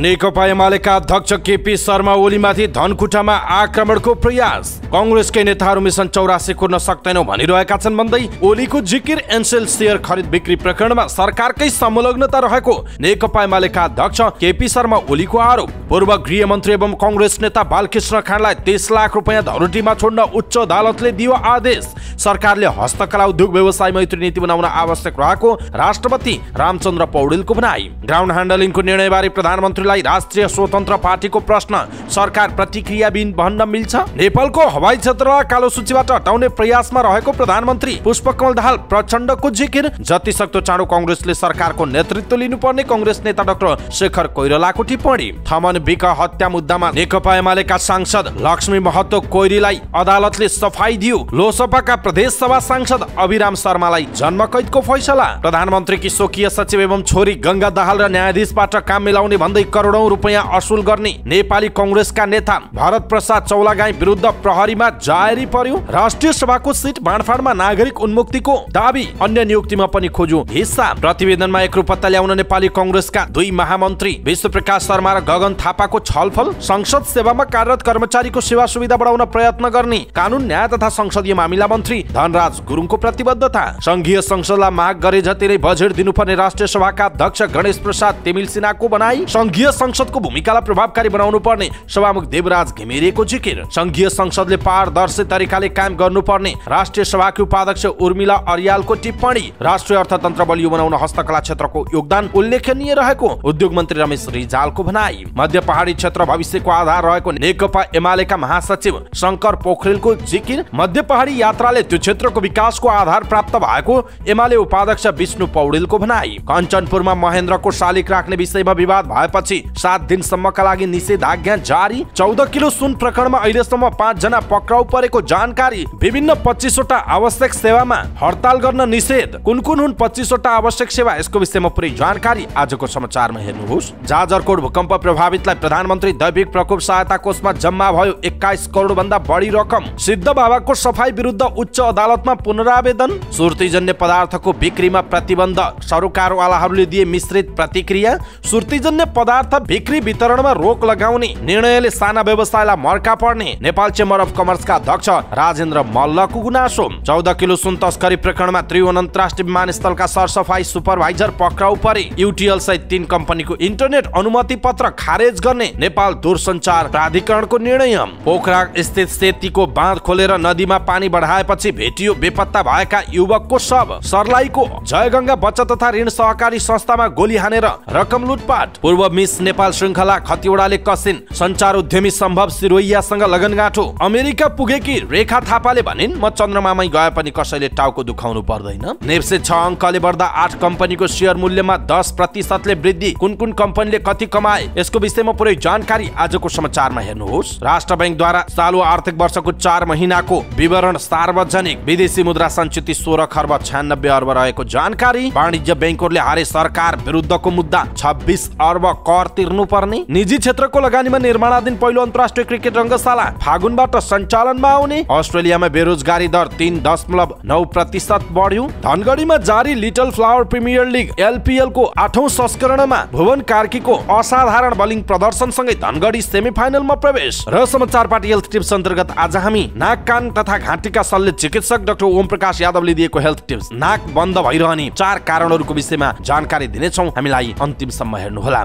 नेकपा एमालेका अध्यक्ष केपी शर्मा ओलीमाथि धनकुटामा आक्रमणको प्रयास कङ्ग्रेसकै नेताहरू मिसन चौरासी कुर्न सक्दैनौ भनिरहेका छन् भन्दै ओलीको जिकिर एनसेल सेयर खरिद बिक्री प्रकरणमा सरकारकै संलग्नता रहेको नेकपा एमालेका अध्यक्ष केपी शर्मा ओलीको आरोप पूर्व गृहमन्त्री एवं कङ्ग्रेस नेता बालकृष्ण खानलाई तेस लाख रुपियाँ धरोटीमा छोड्न उच्च अदालतले दियो आदेश सरकारले हस्तकला उद्योग व्यवसाय मैत्री नीति बनाउन आवश्यक रहेको राष्ट्रपति रामचन्द्र पौडेलको भनाई ग्राउन्ड ह्यान्डलिङको निर्णयबारे प्रधानमन्त्री यात्रुलाई राष्ट्रिय स्वतन्त्र पार्टीको प्रश्न सरकार प्रतिक्रियाबिन भन्न मिल्छ नेपालको हवाई क्षेत्रलाई कालो सूचीबाट हटाउने प्रयासमा रहेको प्रधानमन्त्री पुष्पकमल दाहाल प्रचण्डको जिकिर जति सक्दो चाँडो कङ्ग्रेसले सरकारको नेतृत्व लिनुपर्ने कङ्ग्रेस नेता डाक्टर शेखर कोइरालाको टिप्पणी थमन विक हत्या मुद्दामा नेकपा एमालेका सांसद लक्ष्मी महतो कोइरीलाई अदालतले सफाई दियो लोकसभाका प्रदेश सभा सांसद अभिराम शर्मालाई जन्म कैदको फैसला प्रधानमन्त्रीकी स्वकीय सचिव एवं छोरी गङ्गा दाहाल र न्यायाधीशबाट काम मिलाउने भन्दै करोडौं रुपियाँ असुल गर्ने नेपाली कङ्ग्रेसका नेता भरत प्रसाद चौलागाई विरुद्ध प्रहरीमा जारी पर्यो राष्ट्रिय सभाको सिट बाँडफाँडमा नागरिक उन्मुक्तिको दावी अन्य नियुक्तिमा पनि खोज्यो हिस्सा प्रतिवेदनमा एक रूपत्ता ल्याउन नेपाली कङ्ग्रेसका दुई महामन्त्री विश्व प्रकाश शर्मा र गगन थापाको छलफल संसद सेवामा कार्यरत कर्मचारीको सेवा सुविधा बढाउन प्रयत्न गर्ने कानुन न्याय तथा संसदीय मामिला मन्त्री धनराज गुरुङको प्रतिबद्धता संघीय संसदलाई माग गरे जति नै बजेट दिनुपर्ने राष्ट्रिय सभाका अध्यक्ष गणेश प्रसाद तेमिल सिन्हाको बनाई संघीय संघीय संसदको भूमिकालाई प्रभावकारी बनाउनु पर्ने सभामुख देवराज घिमिरेको जिकिर संघीय संसदले पारदर्शी तरिकाले काम गर्नुपर्ने राष्ट्रिय सभाकी उपाध्यक्ष उर्मिला अर्यालको टिप्पणी राष्ट्रिय अर्थतन्त्र बलियो बनाउन हस्तकला क्षेत्रको योगदान उल्लेखनीय रहेको उद्योग मन्त्री रमेश रिजालको भनाई मध्य पहाडी क्षेत्र भविष्यको आधार रहेको नेकपा एमालेका महासचिव शङ्कर पोखरेलको जिकिर मध्य पहाडी यात्राले त्यो क्षेत्रको विकासको आधार प्राप्त भएको एमाले उपाध्यक्ष विष्णु पौडेलको भनाई कञ्चनपुरमा महेन्द्रको शालिक राख्ने विषयमा विवाद भएपछि पछि सात दिनसम्मका लागि निषेधाज्ञा जारी चौध किलो सुन प्रकरणमा अहिलेसम्म जना पक्राउ परेको जानकारी विभिन्न पच्चिसवटा आवश्यक सेवामा हडताल गर्न निषेध कुन कुन हुन् पच्चिसवटा आवश्यक सेवा यसको विषयमा पुरै जानकारी आजको समाचारमा हेर्नुहोस् जाजरकोट भूकम्प प्रभावितलाई प्रधानमन्त्री दैविक प्रकोप सहायता कोषमा जम्मा भयो एक्काइस करोड भन्दा बढी रकम सिद्ध बाबाको सफाई विरुद्ध उच्च अदालतमा पुनरावेदन सुर्तीजन्य पदार्थको बिक्रीमा प्रतिबन्ध सरोकारवालाहरूले दिए मिश्रित प्रतिक्रिया सुर्तीजन्य पदार्थ पदार्थ बिक्री वितरणमा रोक लगाउने निर्णयले साना व्यवसायलाई मर्का पर्ने नेपाल चेम्बर अफ कमर्सका अध्यक्ष राजेन्द्र मल्लको गुनासो चौध किलो सुन तस्करी प्रकरणमा त्रिभुवन अन्तर्राष्ट्रिय विमानस्थलका सरसफाई सुपरभाइजर पक्राउ परे युटिएल सहित तीन कम्पनीको इन्टरनेट अनुमति पत्र खारेज गर्ने नेपाल दूरसञ्चार प्राधिकरणको निर्णय पोखरा स्थित सेतीको बाँध खोलेर नदीमा पानी बढाएपछि भेटियो बेपत्ता भएका युवकको शव सरलाईको जयगङ्गा बचत तथा ऋण सहकारी संस्थामा गोली हानेर रकम लुटपाट पूर्व मिस नेपाल श्रृङ्खला खतिवडाले कसिन संचार उद्यमी सम्भव सिरोइयासँग लगनगाँठो अमेरिका पुगेकी रेखा थापाले भनिन् म चन्द्रमामै गए पनि कसैले टाउको दुखाउनु पर्दैन नेप्से छ अङ्कले बढ्दा आठ कम्पनीको सेयर मूल्यमा दस प्रतिशतले वृद्धि कुन कुन कम्पनीले कति कमाए यसको विषयमा पुरै जानकारी आजको समाचारमा हेर्नुहोस् राष्ट्र ब्याङ्कद्वारा चालु आर्थिक वर्षको चार महिनाको विवरण सार्वजनिक विदेशी मुद्रा संचित सोह्र खर्ब छ्यानब्बे अर्ब रहेको जानकारी वाणिज्य ब्याङ्कहरूले हारे सरकार विरुद्धको मुद्दा छब्बिस अर्ब कर तिर्नुपर्ने निजी क्षेत्रको लगानीमा निर्माणाधीन पहिलो अन्तर्राष्ट्रिय क्रिकेट रङ्गशाला फागुनबाट सञ्चालनमा आउने अस्ट्रेलियामा बेरोजगारी दर तिन दशमलव नौ प्रतिशत बढ्यो धनगढीमा जारी Little Flower Premier League LPL को आठौं संस्करणमा भुवन कार्कीको असाधारण बलिङ प्रदर्शनसँगै धनगढी सेमी फाइनलमा प्रवेश र समाचार पार्टी हेल्थ टिप्स अन्तर्गत आज हामी नाक कान तथा घाँटीका शल्य चिकित्सक डाक्टर ओम प्रकाश यादवले दिएको हेल्थ टिप्स नाक बन्द भइरहने चार कारणहरूको विषयमा जानकारी दिनेछौँ हामीलाई अन्तिमसम्म हेर्नुहोला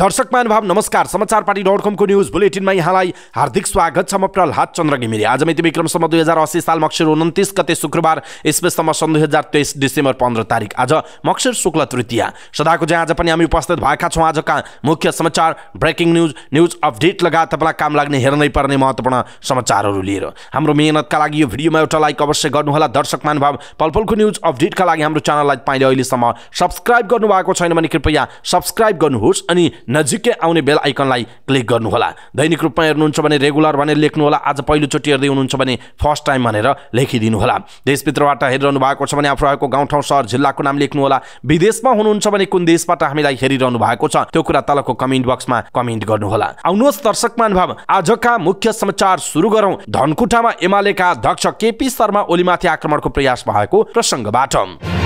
दर्शक महानुभाव नमस्कार समाचार पार्टी डट कमको न्युज बुलेटिनमा यहाँलाई हार्दिक स्वागत छ म प्रहलाद चन्द्र घिमिरे आज मिति विक्रमसम्म दुई हजार अस्सी साल मक्सिर उन्तिस गते शुक्रबार स्पेससम्म सन् दुई हजार तेइस डिसेम्बर पन्ध्र तारिक आज मक्सिर शुक्ल तृतीया सदाको चाहिँ आज पनि हामी उपस्थित भएका छौँ आजका मुख्य समाचार ब्रेकिङ न्युज न्युज अपडेट लगायत तपाईँलाई काम लाग्ने हेर्नै पर्ने महत्त्वपूर्ण समाचारहरू लिएर हाम्रो मेहनतका लागि यो भिडियोमा एउटा लाइक अवश्य गर्नुहोला दर्शक महानुभाव पलपलको न्युज अपडेटका लागि हाम्रो च्यानललाई तपाईँले अहिलेसम्म सब्सक्राइब गर्नुभएको छैन भने कृपया सब्सक्राइब गर्नुहोस् अनि नजिकै आउने बेल आइकनलाई क्लिक गर्नुहोला दैनिक रूपमा हेर्नुहुन्छ भने रेगुलर भनेर लेख्नुहोला आज पहिलोचोटि हेर्दै हुनुहुन्छ भने फर्स्ट टाइम भनेर लेखिदिनुहोला देशभित्रबाट हेरिरहनु भएको छ भने आफू रहेको गाउँठाउँ सहर जिल्लाको नाम लेख्नुहोला विदेशमा हुनुहुन्छ भने कुन देशबाट हामीलाई हेरिरहनु भएको छ त्यो कुरा तलको कमेन्ट बक्समा कमेन्ट गर्नुहोला आउनुहोस् दर्शक महानुभाव आजका मुख्य समाचार सुरु गरौँ धनकुटामा एमालेका अध्यक्ष केपी शर्मा ओलीमाथि आक्रमणको प्रयास भएको प्रसङ्गबाट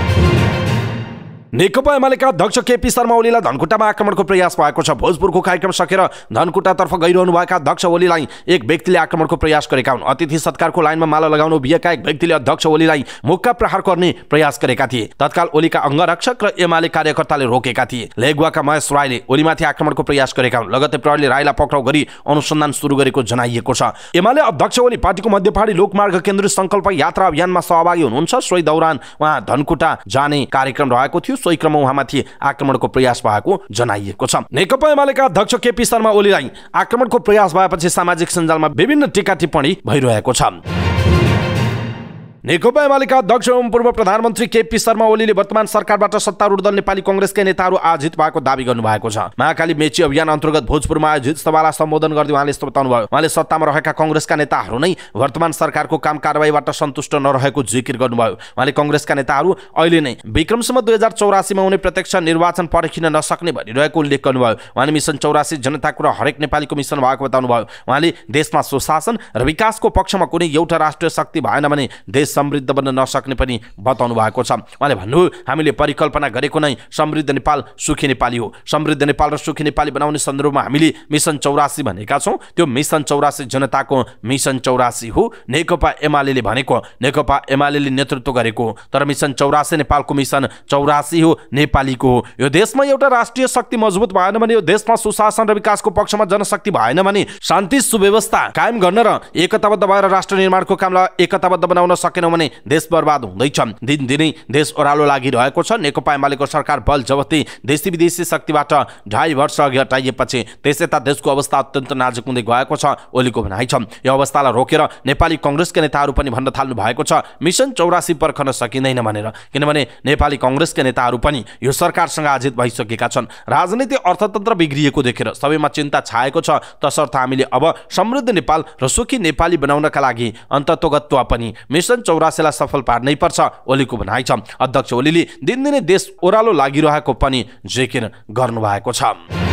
नेकपा एमालेका अध्यक्ष केपी शर्मा ओलीलाई धनकुटामा आक्रमणको प्रयास भएको छ भोजपुरको कार्यक्रम सकेर धनकुटातर्फ गइरहनुभएका अध्यक्ष ओलीलाई एक व्यक्तिले आक्रमणको प्रयास गरेका हुन् अतिथि सत्कारको लाइनमा माला लगाउन उभिएका एक व्यक्तिले अध्यक्ष ओलीलाई मुक्का प्रहार गर्ने प्रयास गरेका थिए तत्काल ओलीका अङ्गरक्षक र एमाले कार्यकर्ताले रोकेका थिए लेगुवाका महेश राईले ओलीमाथि आक्रमणको प्रयास गरेका हुन् लगतै प्रहरीले राईलाई पक्राउ गरी अनुसन्धान सुरु गरेको जनाइएको छ एमाले अध्यक्ष ओली पार्टीको मध्यपाडी लोकमार्ग केन्द्रित संकल्प यात्रा अभियानमा सहभागी हुनुहुन्छ सोही दौरान उहाँ धनकुटा जाने कार्यक्रम रहेको थियो सोही क्रममा उहाँमाथि आक्रमणको प्रयास भएको जनाइएको छ नेकपा एमालेका अध्यक्ष केपी शर्मा ओलीलाई आक्रमणको प्रयास भएपछि सामाजिक सञ्जालमा विभिन्न टिका टिप्पणी भइरहेको छ नेकपा एमालेका अध्यक्ष एवं पूर्व प्रधानमन्त्री केपी शर्मा ओलीले वर्तमान सरकारबाट सत्तारूढ दल नेपाली कङ्ग्रेसकै नेताहरू आजित भएको दावी गर्नुभएको छ महाकाली मेची अभियान अन्तर्गत भोजपुरमा आयोजित सभालाई सम्बोधन गर्दै उहाँले यस्तो बताउनुभयो उहाँले सत्तामा रहेका कङ्ग्रेसका नेताहरू नै वर्तमान सरकारको काम कारवाहीबाट सन्तुष्ट नरहेको जिकिर गर्नुभयो उहाँले कङ्ग्रेसका नेताहरू अहिले नै विक्रमसम्म दुई हजार चौरासीमा हुने प्रत्यक्ष निर्वाचन पर्खिन नसक्ने भनिरहेको उल्लेख गर्नुभयो उहाँले मिसन चौरासी जनताको र हरेक नेपालीको मिसन भएको बताउनु भयो उहाँले देशमा सुशासन र विकासको पक्षमा कुनै एउटा राष्ट्रिय शक्ति भएन भने देश समृद्ध बन्न नसक्ने पनि बताउनु भएको छ उहाँले भन्नु हामीले परिकल्पना गरेको नै समृद्ध नेपाल सुखी नेपाली हो समृद्ध नेपाल र सुखी नेपाली बनाउने सन्दर्भमा हामीले मिसन चौरासी भनेका छौँ त्यो मिसन चौरासी जनताको मिसन चौरासी हो नेकपा एमाले भनेको नेकपा एमाले नेतृत्व गरेको तर मिसन चौरासी नेपालको मिसन चौरासी हो नेपालीको हो यो देशमा एउटा राष्ट्रिय शक्ति मजबुत भएन भने यो देशमा सुशासन र विकासको पक्षमा जनशक्ति भएन भने शान्ति सुव्यवस्था कायम गर्न र एकताबद्ध भएर राष्ट्र निर्माणको कामलाई एकताबद्ध बनाउन सकेन छैनौँ भने देश बर्बाद हुँदैछ दिनदिनै देश ओह्रालो लागिरहेको छ नेकपा एमालेको सरकार बल जबती देशी विदेशी शक्तिबाट ढाई वर्ष अघि हटाइएपछि त्यस यता देशको अवस्था अत्यन्त नाजुक हुँदै गएको छ ओलीको भनाइ छ यो अवस्थालाई रोकेर नेपाली कङ्ग्रेसका नेताहरू पनि भन्न थाल्नु भएको छ मिसन चौरासी पर्खन सकिँदैन भनेर किनभने नेपाली कङ्ग्रेसका नेताहरू पनि यो सरकारसँग आजित भइसकेका छन् राजनीति अर्थतन्त्र बिग्रिएको देखेर सबैमा चिन्ता छाएको छ तसर्थ हामीले अब समृद्ध नेपाल र सुखी नेपाली बनाउनका लागि अन्ततोगत्व पनि मिसन चौरासेलाई सफल पार्नै पर्छ ओलीको भनाइ छ अध्यक्ष ओलीले दिनदिनै देश ओह्रालो लागिरहेको पनि जेकिन गर्नुभएको छ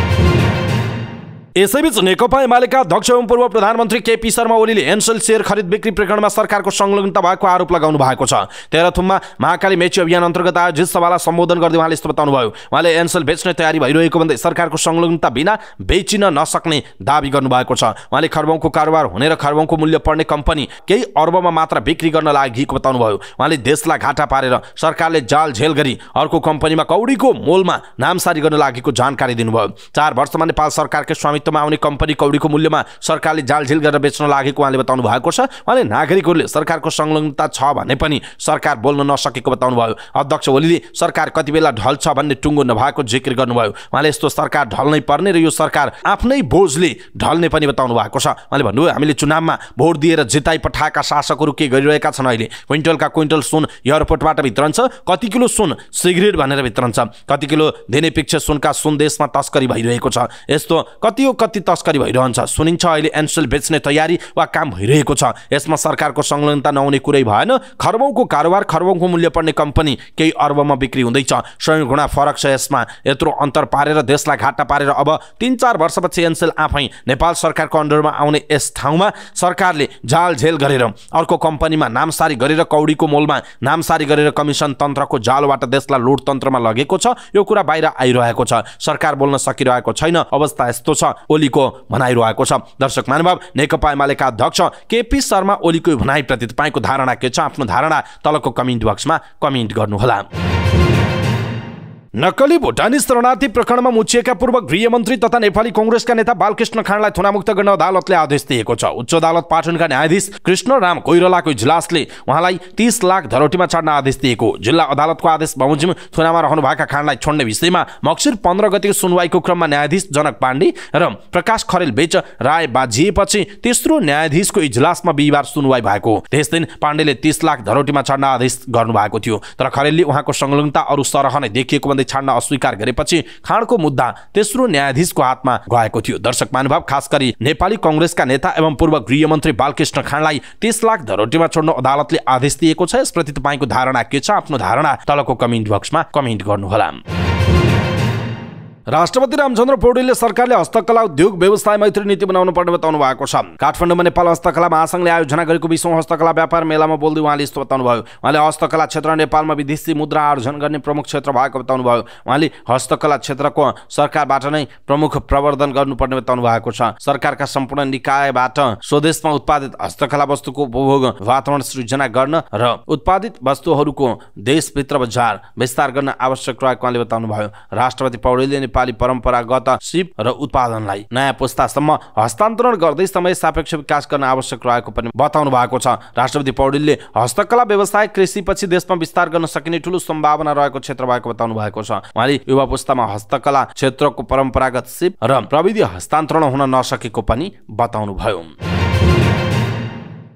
यसैबीच नेकपा एमालेका अध्यक्ष एवं पूर्व प्रधानमन्त्री केपी शर्मा ओलीले एनसेल सेयर खरिद बिक्री प्रकरणमा सरकारको संलग्नता भएको आरोप लगाउनु भएको छ तेह्रथुममा महाकाली मेची अभियान अन्तर्गत आयोजित सभालाई सम्बोधन गर्दै उहाँले यस्तो बताउनुभयो उहाँले एनसेल बेच्ने तयारी भइरहेको भन्दै सरकारको संलग्नता बिना बेचिन नसक्ने दावी गर्नुभएको छ उहाँले खरबौँको कारोबार हुने र खरबौँको मूल्य पर्ने कम्पनी केही अर्बमा मात्र बिक्री गर्न लागेको बताउनुभयो उहाँले देशलाई घाटा पारेर सरकारले जाल झेल गरी अर्को कम्पनीमा कौडीको मोलमा नामसारी गर्न लागेको जानकारी दिनुभयो चार वर्षमा नेपाल सरकारकै स्वामित्व स्वामित्वमा आउने कम्पनी कौडीको मूल्यमा सरकारले जालझेल गरेर बेच्न लागेको उहाँले बताउनु भएको छ उहाँले नागरिकहरूले सरकारको संलग्नता छ भने पनि सरकार बोल्न नसकेको बताउनुभयो अध्यक्ष ओलीले सरकार कति बेला ढल्छ भन्ने टुङ्गो नभएको जिक्र गर्नुभयो उहाँले यस्तो सरकार ढल्नै पर्ने र यो सरकार आफ्नै बोझले ढल्ने पनि बताउनु भएको छ उहाँले भन्नुभयो हामीले चुनावमा भोट दिएर जिताइ पठाएका शासकहरू के गरिरहेका छन् अहिले क्विन्टलका क्विन्टल सुन एयरपोर्टबाट वितरण छ कति किलो सुन सिगरेट भनेर वितरण छ कति किलो धेरै पिक्चर सुनका सुन देशमा तस्करी भइरहेको छ यस्तो कति कति तस्करी भइरहन्छ सुनिन्छ अहिले एनसेल बेच्ने तयारी वा काम भइरहेको छ यसमा सरकारको संलग्नता नहुने कुरै भएन खर्बौँको कारोबार खरबौँको मूल्य पर्ने कम्पनी केही अर्बमा बिक्री हुँदैछ सय गुणा फरक छ यसमा यत्रो अन्तर पारेर देशलाई घाटा पारेर अब तिन चार वर्षपछि एनसेल आफै नेपाल सरकारको अन्डरमा आउने यस ठाउँमा सरकारले जालझेल गरेर अर्को कम्पनीमा नामसारी गरेर कौडीको मोलमा नामसारी गरेर कमिसन तन्त्रको जालबाट देशलाई लोडतन्त्रमा लगेको छ यो कुरा बाहिर आइरहेको छ सरकार बोल्न सकिरहेको छैन अवस्था यस्तो छ ओलीको भनाइ रहेको छ दर्शक महानुभाव नेकपा एमालेका अध्यक्ष केपी शर्मा ओलीको भनाइप्रति तपाईँको धारणा के छ आफ्नो धारणा तलको कमेन्ट बक्समा कमेन्ट गर्नुहोला नक्कली भुटानी शरणार्थी प्रकरणमा मुछिएका पूर्व गृहमन्त्री तथा नेपाली कङ्ग्रेसका नेता बालकृष्ण खाँडलाई थुनामुक्त गर्न अदालतले आदेश दिएको छ उच्च अदालत पाटनका न्यायाधीश कृष्ण राम कोइरालाको इजलासले उहाँलाई तिस लाख धरोटीमा छाड्न आदेश दिएको जिल्ला अदालतको आदेश बमोजिम थुनामा रहनुभएका खाँडलाई छोड्ने विषयमा मक्सिर पन्ध्र गतिको सुनवाईको क्रममा न्यायाधीश जनक पाण्डे र प्रकाश खरेल बेच राय बाझिएपछि तेस्रो न्यायाधीशको इजलासमा बिहिबार सुनवाई भएको त्यस दिन पाण्डेले तीस लाख धरोटीमा छाड्न आदेश गर्नुभएको थियो तर खरेलले उहाँको संलग्नता अरू सरह नै देखिएको भन्दै सरकारले छाड्न अस्वीकार गरेपछि खाँडको मुद्दा तेस्रो न्यायाधीशको हातमा गएको थियो दर्शक महानुभाव खास गरी नेपाली कङ्ग्रेसका नेता एवं पूर्व गृहमन्त्री बालकृष्ण खाँडलाई तीस लाख धरोटीमा छोड्न अदालतले आदेश दिएको छ यसप्रति तपाईँको धारणा के छ आफ्नो धारणा तलको कमेन्ट बक्समा कमेन्ट गर्नुहोला राष्ट्रपति रामचन्द्र पौडेलले सरकारले हस्तकला उद्योग व्यवसाय मैत्री नीति बनाउनु पर्ने बताउनु भएको छ काठमाडौँमा नेपाल हस्तकला महासङ्घले आयोजना गरेको विश्व हस्तकला व्यापार मेलामा बोल्दै उहाँले यस्तो बताउनुभयो उहाँले हस्तकला क्षेत्र नेपालमा विदेशी मुद्रा आर्जन गर्ने प्रमुख क्षेत्र भएको बताउनुभयो उहाँले हस्तकला क्षेत्रको सरकारबाट नै प्रमुख प्रवर्धन गर्नुपर्ने बताउनु भएको छ सरकारका सम्पूर्ण निकायबाट स्वदेशमा उत्पादित हस्तकला वस्तुको उपभोग वातावरण सृजना गर्न र उत्पादित वस्तुहरूको देशभित्र बजार विस्तार गर्न आवश्यक रहेको उहाँले बताउनुभयो राष्ट्रपति पौडेलले नेपाली परम्परागत सिप र उत्पादनलाई नयाँ पुस्तासम्म हस्तान्तरण गर्दै समय सापेक्ष विकास गर्न आवश्यक रहेको पनि बताउनु भएको छ राष्ट्रपति पौडेलले हस्तकला व्यवसाय कृषिपछि देशमा विस्तार गर्न सकिने ठुलो सम्भावना रहेको क्षेत्र भएको बताउनु भएको छ उहाँले युवा पुस्तामा हस्तकला क्षेत्रको परम्परागत सिप र प्रविधि हस्तान्तरण हुन नसकेको पनि बताउनु भयो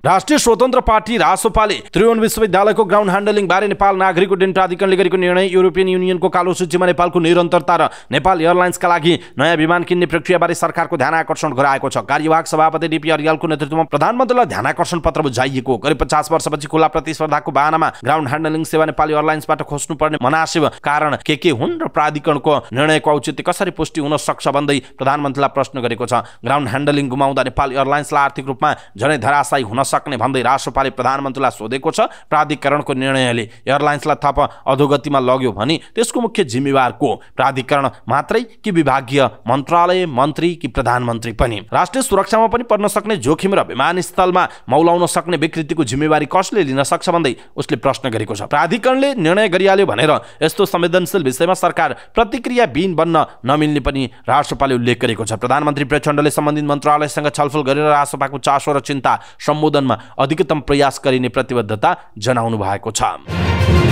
राष्ट्रिय स्वतन्त्र पार्टी रासोपाले त्रिभुवन विश्वविद्यालयको ग्राउन्ड ह्यान्डलिङ बारे नेपाल नागरिक उड्डयन प्राधिकरणले गरेको निर्णय युरोपियन युनियनको कालो सूचीमा नेपालको निरन्तरता र नेपाल एयरलाइन्सका लागि नयाँ विमान किन्ने प्रक्रियाबारे सरकारको ध्यान आकर्षण गराएको छ कार्यवाहक सभापति डिपी अरियालको नेतृत्वमा प्रधानमन्त्रीलाई ध्यान आकर्षण पत्र बुझाइएको करिब पचास वर्षपछि खुला प्रतिस्पर्धाको बाहनामा ग्राउन्ड ह्यान्डलिङ सेवा नेपाल एयरलाइन्सबाट खोज्नुपर्ने मनासिब कारण के के हुन् र प्राधिकरणको निर्णयको औचित्य कसरी पुष्टि हुन सक्छ भन्दै प्रधानमन्त्रीलाई प्रश्न गरेको छ ग्राउन्ड ह्यान्डलिङ गुमाउँदा नेपाल एयरलाइन्सलाई आर्थिक रूपमा झनै धराशायी हुन नसक्ने भन्दै राष्ट्रपाले प्रधानमन्त्रीलाई सोधेको छ प्राधिकरणको निर्णयले एयरलाइन्सलाई थप अधोगतिमा लग्यो भने त्यसको मुख्य जिम्मेवार को प्राधिकरण मात्रै कि विभागीय मन्त्रालय मन्त्री कि प्रधानमन्त्री पनि राष्ट्रिय सुरक्षामा पनि पर्न सक्ने जोखिम र विमानस्थलमा मौलाउन सक्ने विकृतिको जिम्मेवारी कसले लिन सक्छ भन्दै उसले प्रश्न गरेको छ प्राधिकरणले निर्णय गरिहाल्यो भनेर यस्तो संवेदनशील विषयमा सरकार प्रतिक्रिया बिन बन्न नमिल्ने पनि राष्ट्रपाले उल्लेख गरेको छ प्रधानमन्त्री प्रचण्डले सम्बन्धित मन्त्रालयसँग छलफल गरेर राष्ट्रपाको चासो र चिन्ता सम्बोधन सम्बोधनमा अधिकतम प्रयास गरिने प्रतिबद्धता जनाउनु भएको छ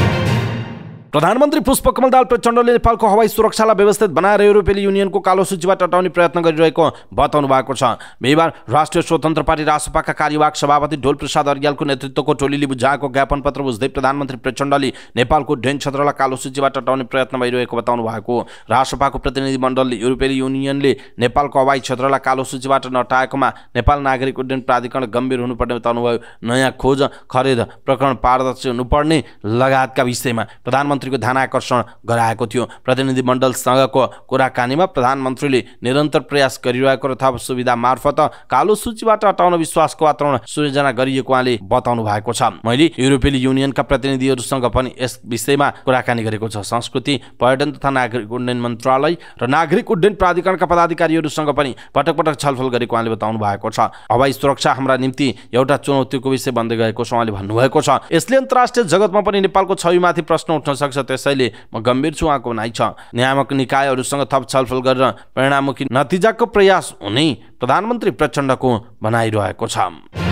प्रधानमन्त्री पुष्पकमल दाल प्रचण्डले नेपालको हवाई सुरक्षालाई व्यवस्थित बनाएर युरोपेली युनियनको कालो सूचीबाट हटाउने प्रयत्न गरिरहेको बताउनु भएको छ बिहिबार राष्ट्रिय स्वतन्त्र पार्टी रासपाका कार्यवाहक सभापति ढोल प्रसाद अर्यालको नेतृत्वको टोलीले बुझाएको ज्ञापन पत्र बुझ्दै प्रधानमन्त्री प्रचण्डले नेपालको ढेन क्षेत्रलाई कालो सूचीबाट हटाउने प्रयत्न भइरहेको बताउनु भएको राजसपाको प्रतिनिधिमण्डलले युरोपेली युनियनले नेपालको हवाई क्षेत्रलाई कालो सूचीबाट नटाएकोमा नेपाल नागरिक उड्डयन प्राधिकरण गम्भीर हुनुपर्ने बताउनुभयो नयाँ खोज खरिद प्रकरण पारदर्शी हुनुपर्ने लगायतका विषयमा प्रधानमन्त्री प्रधानमन्त्रीको ध्यान आकर्षण गराएको थियो प्रतिनिधिमण्डलसँगको कुराकानीमा प्रधानमन्त्रीले निरन्तर प्रयास गरिरहेको र थप सुविधा मार्फत कालो सूचीबाट हटाउन विश्वासको वातावरण सृजना गरिएको उहाँले बताउनु भएको छ मैले युरोपियन युनियनका प्रतिनिधिहरूसँग पनि यस विषयमा कुराकानी गरेको छ संस्कृति पर्यटन तथा नागरिक उड्डयन मन्त्रालय र नागरिक उड्डयन प्राधिकरणका पदाधिकारीहरूसँग पनि पटक पटक छलफल गरेको उहाँले बताउनु भएको छ हवाई सुरक्षा हाम्रा निम्ति एउटा चुनौतीको विषय बन्दै गएको छ उहाँले भन्नुभएको छ यसले अन्तर्राष्ट्रिय जगतमा पनि नेपालको छविमाथि प्रश्न उठ्न सक्छ लाग्छ त्यसैले म गम्भीर छु उहाँको भनाइ छ नियामक निकायहरूसँग थप छलफल गरेर परिणाममुखी नतिजाको प्रयास हुने प्रधानमन्त्री प्रचण्डको भनाइरहेको छ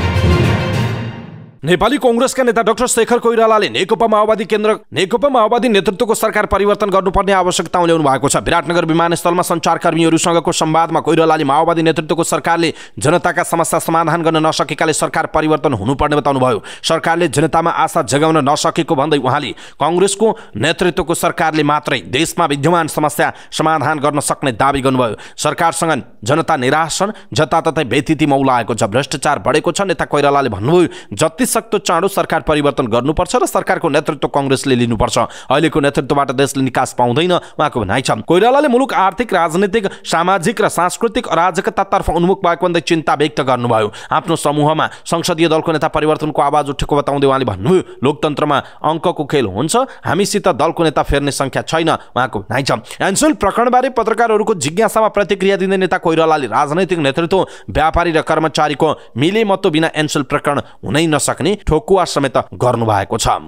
नेपाली कङ्ग्रेसका नेता डाक्टर शेखर कोइरालाले नेकपा माओवादी केन्द्र नेकपा माओवादी नेतृत्वको सरकार परिवर्तन गर्नुपर्ने आवश्यकता उल्याउनु भएको छ विराटनगर विमानस्थलमा सञ्चारकर्मीहरूसँगको संवादमा कोइरालाले माओवादी नेतृत्वको सरकारले जनताका समस्या समाधान गर्न नसकेकाले सरकार परिवर्तन हुनुपर्ने बताउनुभयो सरकारले जनतामा आशा जगाउन नसकेको भन्दै उहाँले कङ्ग्रेसको नेतृत्वको सरकारले मात्रै देशमा विद्यमान समस्या समाधान गर्न सक्ने दावी गर्नुभयो सरकारसँग जनता निराश छन् जता व्यतिथि मौलाएको छ भ्रष्टाचार बढेको छ नेता कोइरालाले भन्नुभयो जति सक्दो चाँडो सरकार परिवर्तन गर्नुपर्छ र सरकारको नेतृत्व कङ्ग्रेसले लिनुपर्छ अहिलेको नेतृत्वबाट देशले निकास पाउँदैन उहाँको भनाइ छ कोइरालाले मुलुक आर्थिक राजनीतिक सामाजिक र सांस्कृतिक अराजकतातर्फ उन्मुख भएको भन्दै चिन्ता व्यक्त गर्नुभयो आफ्नो समूहमा संसदीय दलको नेता परिवर्तनको आवाज उठेको बताउँदै उहाँले भन्नुभयो लोकतन्त्रमा अङ्कको खेल हुन्छ हामीसित दलको नेता फेर्ने सङ्ख्या छैन उहाँको भनाइ छ एन्सुल प्रकरणबारे पत्रकारहरूको जिज्ञासामा प्रतिक्रिया दिँदै नेता कोइरालाले राजनैतिक नेतृत्व व्यापारी र कर्मचारीको मिले मतो बिना एन्सुल प्रकरण हुनै नसक्ने हुने ठोकुवा समेत गर्नु भएको छ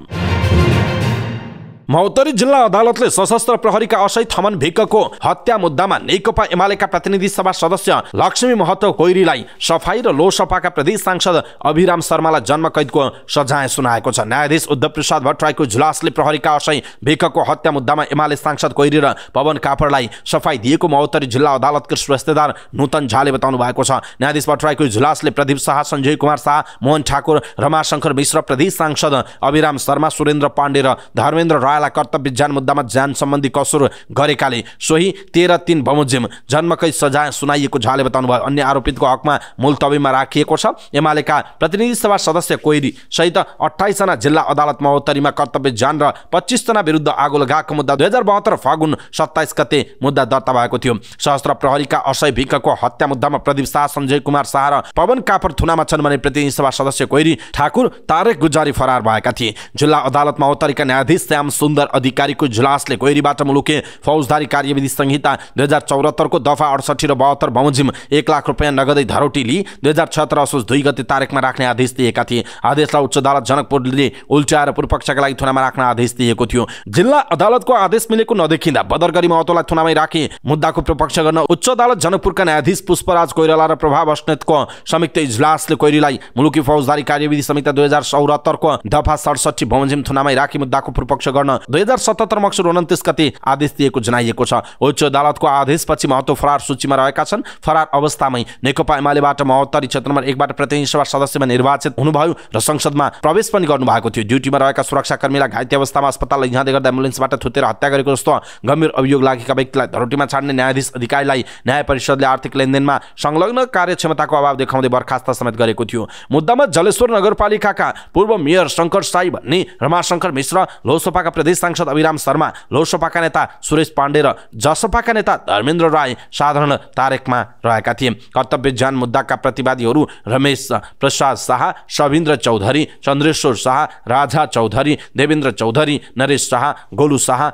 महोत्तरी जिल्ला अदालतले सशस्त्र प्रहरीका असै थमन भिक्कको हत्या मुद्दामा नेकपा एमालेका प्रतिनिधि सभा सदस्य लक्ष्मी महतो कोइरीलाई सफाई र लोसपाका प्रदेश सांसद अभिराम शर्मालाई जन्म कैदको सजाय सुनाएको छ न्यायाधीश उद्धव प्रसाद भट्टराईको झुलासले प्रहरीका असै भिक्कको हत्या मुद्दामा एमाले सांसद कोइरी र पवन कापरलाई सफाई दिएको महोत्तरी जिल्ला अदालतको स्वास्थ्यदार नूतन झाले बताउनु भएको छ न्यायाधीश भट्टराईको झुलासले प्रदीप शाह सञ्जय कुमार शाह मोहन ठाकुर रमाशङ्कर मिश्र प्रदेश सांसद अभिराम शर्मा सुरेन्द्र पाण्डे र धर्मेन्द्र राय बाला कर्तव्य ज्यान मुद्दामा ज्यान सम्बन्धी कसुर गरेकाले सोही तेह्र तिन बमोजिम जन्मकै सजाय सुनाइएको झाले बताउनु अन्य आरोपितको हकमा मुलतवीमा राखिएको छ एमालेका प्रतिनिधि सभा सदस्य कोइरी सहित अठाइसजना जिल्ला अदालत महोत्तरीमा कर्तव्य ज्यान र पच्चिसजना विरुद्ध आगो लगाएको मुद्दा दुई हजार बहत्तर फागुन सत्ताइस गते मुद्दा दर्ता भएको थियो सहस्त्र प्रहरीका असय भिकको हत्या मुद्दामा प्रदीप शाह सञ्जय कुमार शाह र पवन कापर थुनामा छन् भने प्रतिनिधि सभा सदस्य कोइरी ठाकुर तारेक गुजारी फरार भएका थिए जिल्ला अदालतमा उत्तरीका न्यायाधीश श्याम सुन्दर अधिकारीको झुलासले गैरीबाट मुलुके फौजदारी कार्यविधि संहिता दुई हजार चौहत्तरको दफा अडसठी र बहत्तर बमोजिम एक लाख रुपियाँ नगदै धरोटी लिई दुई हजार छत्तर असोज दुई गते तारिकमा राख्ने आदेश दिएका थिए आदेशलाई उच्च अदालत जनकपुरले उल्ट्याएर पक्षका लागि थुनामा राख्न आदेश दिएको थियो जिल्ला अदालतको आदेश मिलेको नदेखिँदा बदर गरी महतोलाई थुनामै राखे मुद्दाको प्रपक्ष गर्न उच्च अदालत जनकपुरका न्यायाधीश पुष्पराज कोइराला र प्रभाव अस्नेतको संयुक्त इजलासले कोइरीलाई मुलुकी फौजदारी कार्यविधि संहिता दुई हजार चौहत्तरको दफा सडसठी बमोजिम थुनामै राखी मुद्दाको पूर्वपक्ष गर्न दुई हजार सतहत्तर मक्सुर उन्तिस गते आदेश दिएको जनाइएको छ उच्च अदालतको आदेशपछि महत्त्व फरार सूचीमा रहेका छन् फरार अवस्थामै नेकपा एमालेबाट महोत्तरी क्षेत्र नम्बर एकबाट प्रतिनिधि सभा सदस्यमा निर्वाचित हुनुभयो र संसदमा प्रवेश पनि गर्नुभएको थियो ड्युटीमा रहेका सुरक्षाकर्मीलाई घाइते अवस्थामा अस्पताल लैजाँदै गर्दा एम्बुलेन्सबाट थुतेर हत्या गरेको जस्तो गम्भीर अभियोग लागेका व्यक्तिलाई धरोटीमा छाड्ने न्यायाधीश अधिकारीलाई न्याय परिषदले आर्थिक लेनदेनमा संलग्न कार्यक्षमताको अभाव देखाउँदै बर्खास्त समेत गरेको थियो मुद्दामा जलेश्वर नगरपालिकाका पूर्व मेयर शङ्कर साई भन्ने रमाशङ्कर मिश्र लोकसभाका प्रदेश सांसद अभिराम शर्मा लोकसभाका नेता सुरेश पाण्डे र जसपाका नेता धर्मेन्द्र राई साधारण तारेकमा रहेका थिए कर्तव्य ज्यान मुद्दाका प्रतिवादीहरू रमेश प्रसाद शाह सविन्द्र चौधरी चन्द्रेश्वर शाह राजा चौधरी देवेन्द्र चौधरी नरेश शाह गोलु शाह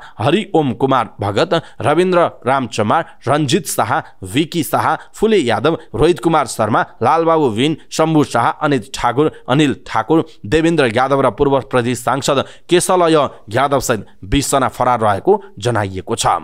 ओम कुमार भगत रविन्द्र राम चमार रञ्जित शाह विकी शाह फुले यादव रोहित कुमार शर्मा लालबाबु विन शम्भु शाह अनित ठाकुर अनिल ठाकुर देवेन्द्र यादव र पूर्व प्रदेश सांसद केशलय यादव आरोपसहित बिसजना फरार रहेको जनाइएको छ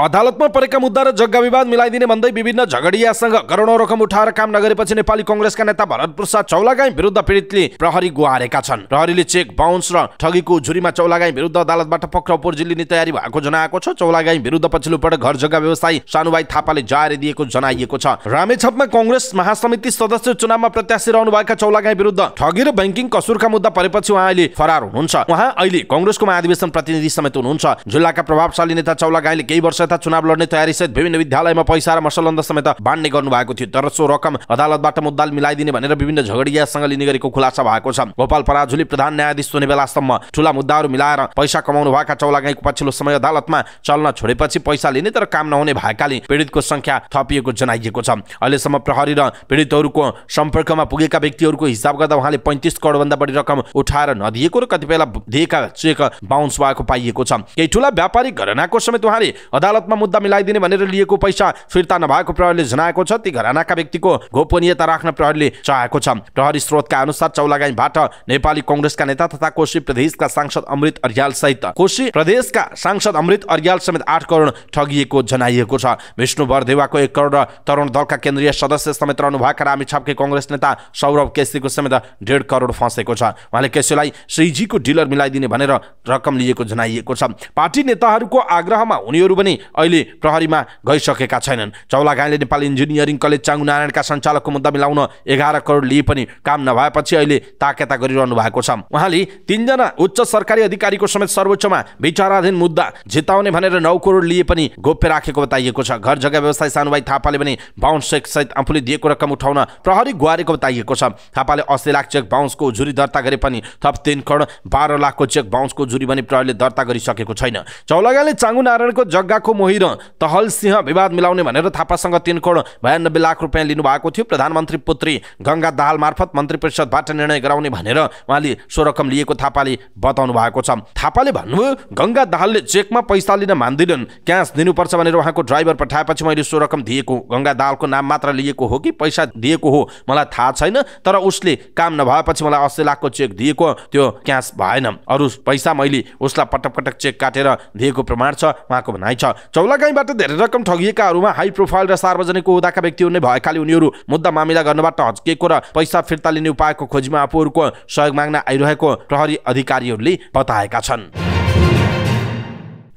अदालतमा परेका मुद्दा र जग्गा विवाद मिलाइदिने भन्दै विभिन्न झगडियासँग करोडौँ रकम उठाएर काम नगरेपछि नेपाली कङ्ग्रेसका नेता भरत प्रसाद चौलागाई विरुद्ध पीडितले प्रहरी गुहारेका छन् प्रहरीले चेक बााउन्स र ठगीको झुरीमा चौलागाई विरुद्ध अदालतबाट पक्राउ पोर्जिलिने तयारी भएको जनाएको छ चौलागाई विरुद्ध पछिल्लो पटक घर जग्गा व्यवसायी सानुभाइ थापाले जारी दिएको जनाइएको छ रामेछपमा कङ्ग्रेस महासमिति सदस्य चुनावमा प्रत्याशी रहनुभएका चौलागाई विरुद्ध ठगी र ब्याङ्किङ कसुरका मुद्दा परेपछि उहाँ अहिले फरार हुनुहुन्छ उहाँ अहिले कङ्ग्रेसको महाधिवेशन प्रतिनिधि समेत हुनुहुन्छ जिल्लाका प्रभावशाली नेता चौलागाईले केही वर्ष तथा चुनाव लड्ने तयारी सहित विभिन्न विद्यालयमा पैसा र मसलन्द समेत बाँड्ने गर्नुभएको थियो तर सो रकम अदालतबाट मुद्दा मिलाइदिने भनेर विभिन्न झगडियासँग लिने गरेको खुलासा भएको छ गोपाल पराजुली प्रधान न्यायाधीश हुने बेलासम्म ठुला मुद्दाहरू मिलाएर पैसा कमाउनु भएका चौलागाईको पछिल्लो समय अदालतमा चल्न छोडेपछि पैसा लिने तर काम नहुने भएकाले पीडितको संख्या थपिएको जनाइएको छ अहिलेसम्म प्रहरी र पीडितहरूको सम्पर्कमा पुगेका व्यक्तिहरूको हिसाब गर्दा उहाँले पैँतिस करोडभन्दा बढी रकम उठाएर नदिएको र कतिपयलाई दिएका चेक बााउन्स भएको पाइएको छ केही ठुला व्यापारिक घटनाको समेत उहाँले अदालत अदालतमा मुद्दा मिलाइदिने भनेर लिएको पैसा फिर्ता नभएको प्रहरीले जनाएको छ ती घरानाका व्यक्तिको गोपनीयता राख्न प्रहरीले चाहेको छ प्रहरी स्रोतका अनुसार चौलागाईबाट नेपाली कङ्ग्रेसका नेता तथा कोशी प्रदेशका सांसद अमृत अर्याल सहित कोशी प्रदेशका सांसद अमृत अर्याल समेत आठ करोड ठगिएको जनाइएको छ विष्णु बरदेवाको एक करोड र तरुण दलका केन्द्रीय सदस्य समेत रहनुभएका छापके कङ्ग्रेस नेता सौरभ केसीको समेत डेढ करोड फँसेको छ उहाँले केसीलाई श्रीजीको डिलर मिलाइदिने भनेर रकम लिएको जनाइएको छ पार्टी नेताहरूको आग्रहमा उनीहरू पनि अहिले प्रहरीमा गइसकेका छैनन् चौलागाईले नेपाल इन्जिनियरिङ कलेज चाङ नारायणका सञ्चालकको मुद्दा मिलाउन एघार करोड लिए पनि काम नभएपछि अहिले ताकेता गरिरहनु भएको छ उहाँले तिनजना उच्च सरकारी अधिकारीको समेत सर्वोच्चमा विचाराधीन मुद्दा जिताउने भनेर नौ करोड लिए पनि गोप्य राखेको बताइएको छ घर जग्गा व्यवसाय सानुभाइ थापाले पनि बाउन्स चेक सहित आफूले दिएको रकम उठाउन प्रहरी गुहारेको बताइएको छ थापाले अस्सी लाख चेक बााउन्सको उजुरी दर्ता गरे पनि थप तिन करोड बाह्र लाखको चेक बााउन्सको उजुरी पनि प्रहरीले दर्ता गरिसकेको छैन चौलागाले चाङ्गु नारायणको जग्गाको भएको मोहिर तहल सिंह विवाद मिलाउने भनेर थापासँग तिन करोड बयानब्बे लाख रुपियाँ लिनुभएको थियो प्रधानमन्त्री पुत्री गङ्गा दाहाल मार्फत मन्त्री परिषदबाट निर्णय गराउने भनेर उहाँले सो रकम लिएको थापाले बताउनु भएको छ थापाले भन्नुभयो गङ्गा दाहालले चेकमा पैसा लिन मान्दिनन् क्यास दिनुपर्छ भनेर उहाँको ड्राइभर पठाएपछि मैले सो रकम दिएको गङ्गा दाहालको नाम मात्र लिएको हो कि पैसा दिएको हो मलाई थाहा छैन तर उसले काम नभएपछि मलाई अस्सी लाखको चेक दिएको त्यो क्यास भएन अरू पैसा मैले उसलाई पटक पटक चेक काटेर दिएको प्रमाण छ उहाँको भनाइ छ चौलागाईबाट धेरै रकम ठगिएकाहरूमा हाई प्रोफाइल र सार्वजनिक ओहदाका व्यक्तिहरू नै भएकाले उनीहरू मुद्दा मामिला गर्नबाट हच्किएको र पैसा फिर्ता लिने उपायको खोजीमा आफूहरूको सहयोग माग्न आइरहेको प्रहरी अधिकारीहरूले बताएका छन्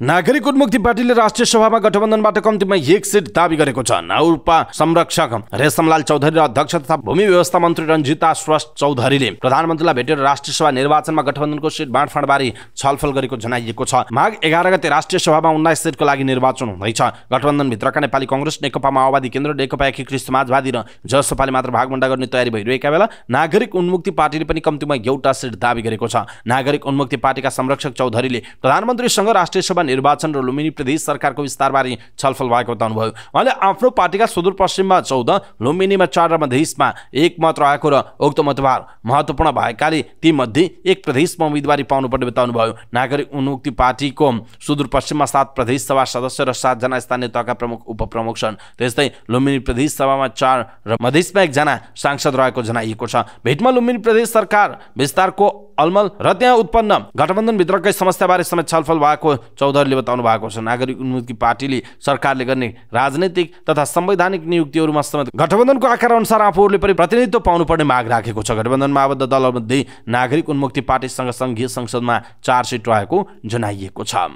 नागरिक उन्मुक्ति पार्टीले राष्ट्रिय सभामा गठबन्धनबाट कम्तीमा एक सिट दावी गरेको छ नाउपा संरक्षक रेशमलाल चौधरी र अध्यक्ष तथा भूमि व्यवस्था मन्त्री रञ्जिता श्रष्ट चौधरीले प्रधानमन्त्रीलाई भेटेर राष्ट्रिय सभा निर्वाचनमा गठबन्धनको सिट बाँडफाँडबारे छलफल गरेको जनाइएको छ माघ एघार गते राष्ट्रिय सभामा उन्नाइस सिटको लागि निर्वाचन हुँदैछ गठबन्धनभित्रका नेपाली कङ्ग्रेस नेकपा माओवादी केन्द्र नेकपा एकीकृत समाजवादी र जसपाले मात्र भागभन्डा गर्ने तयारी भइरहेका बेला नागरिक उन्मुक्ति पार्टीले पनि कम्तीमा एउटा सिट दावी गरेको छ नागरिक उन्मुक्ति पार्टीका संरक्षक चौधरीले प्रधानमन्त्रीसँग राष्ट्रिय सभा निर्वाचन र लुम्बिनी प्रदेश सरकारको विस्तारबारे छलफल भएको बताउनुभयो उहाँले आफ्नो पार्टीका सुदूरपश्चिममा चौध लुम्बिनीमा चार र मधेसमा एक मत रहेको र उक्त मतभार महत्त्वपूर्ण भएकाले तीमध्ये एक प्रदेशमा उम्मेदवारी पाउनुपर्ने बताउनुभयो नागरिक उन्मुक्ति पार्टीको सुदूरपश्चिममा सात प्रदेश सभा सदस्य र सातजना स्थानीय तहका प्रमुख उपप्रमुख छन् त्यस्तै लुम्बिनी प्रदेश सभामा चार र मधेसमा एकजना सांसद रहेको जनाइएको छ भेटमा लुम्बिनी प्रदेश सरकार विस्तारको अलमल र त्यहाँ उत्पन्न गठबन्धनभित्रकै समस्याबारे समेत छलफल भएको चौधरीले बताउनु भएको छ नागरिक उन्मुक्ति पार्टीले सरकारले गर्ने राजनैतिक तथा संवैधानिक नियुक्तिहरूमा समेत गठबन्धनको आकार अनुसार आफूहरूले पनि प्रतिनिधित्व पाउनुपर्ने माग राखेको छ गठबन्धनमा आबद्ध दलहरूमध्ये नागरिक उन्मुक्ति पार्टीसँग सङ्घीय संसदमा चार सिट रहेको जनाइएको छ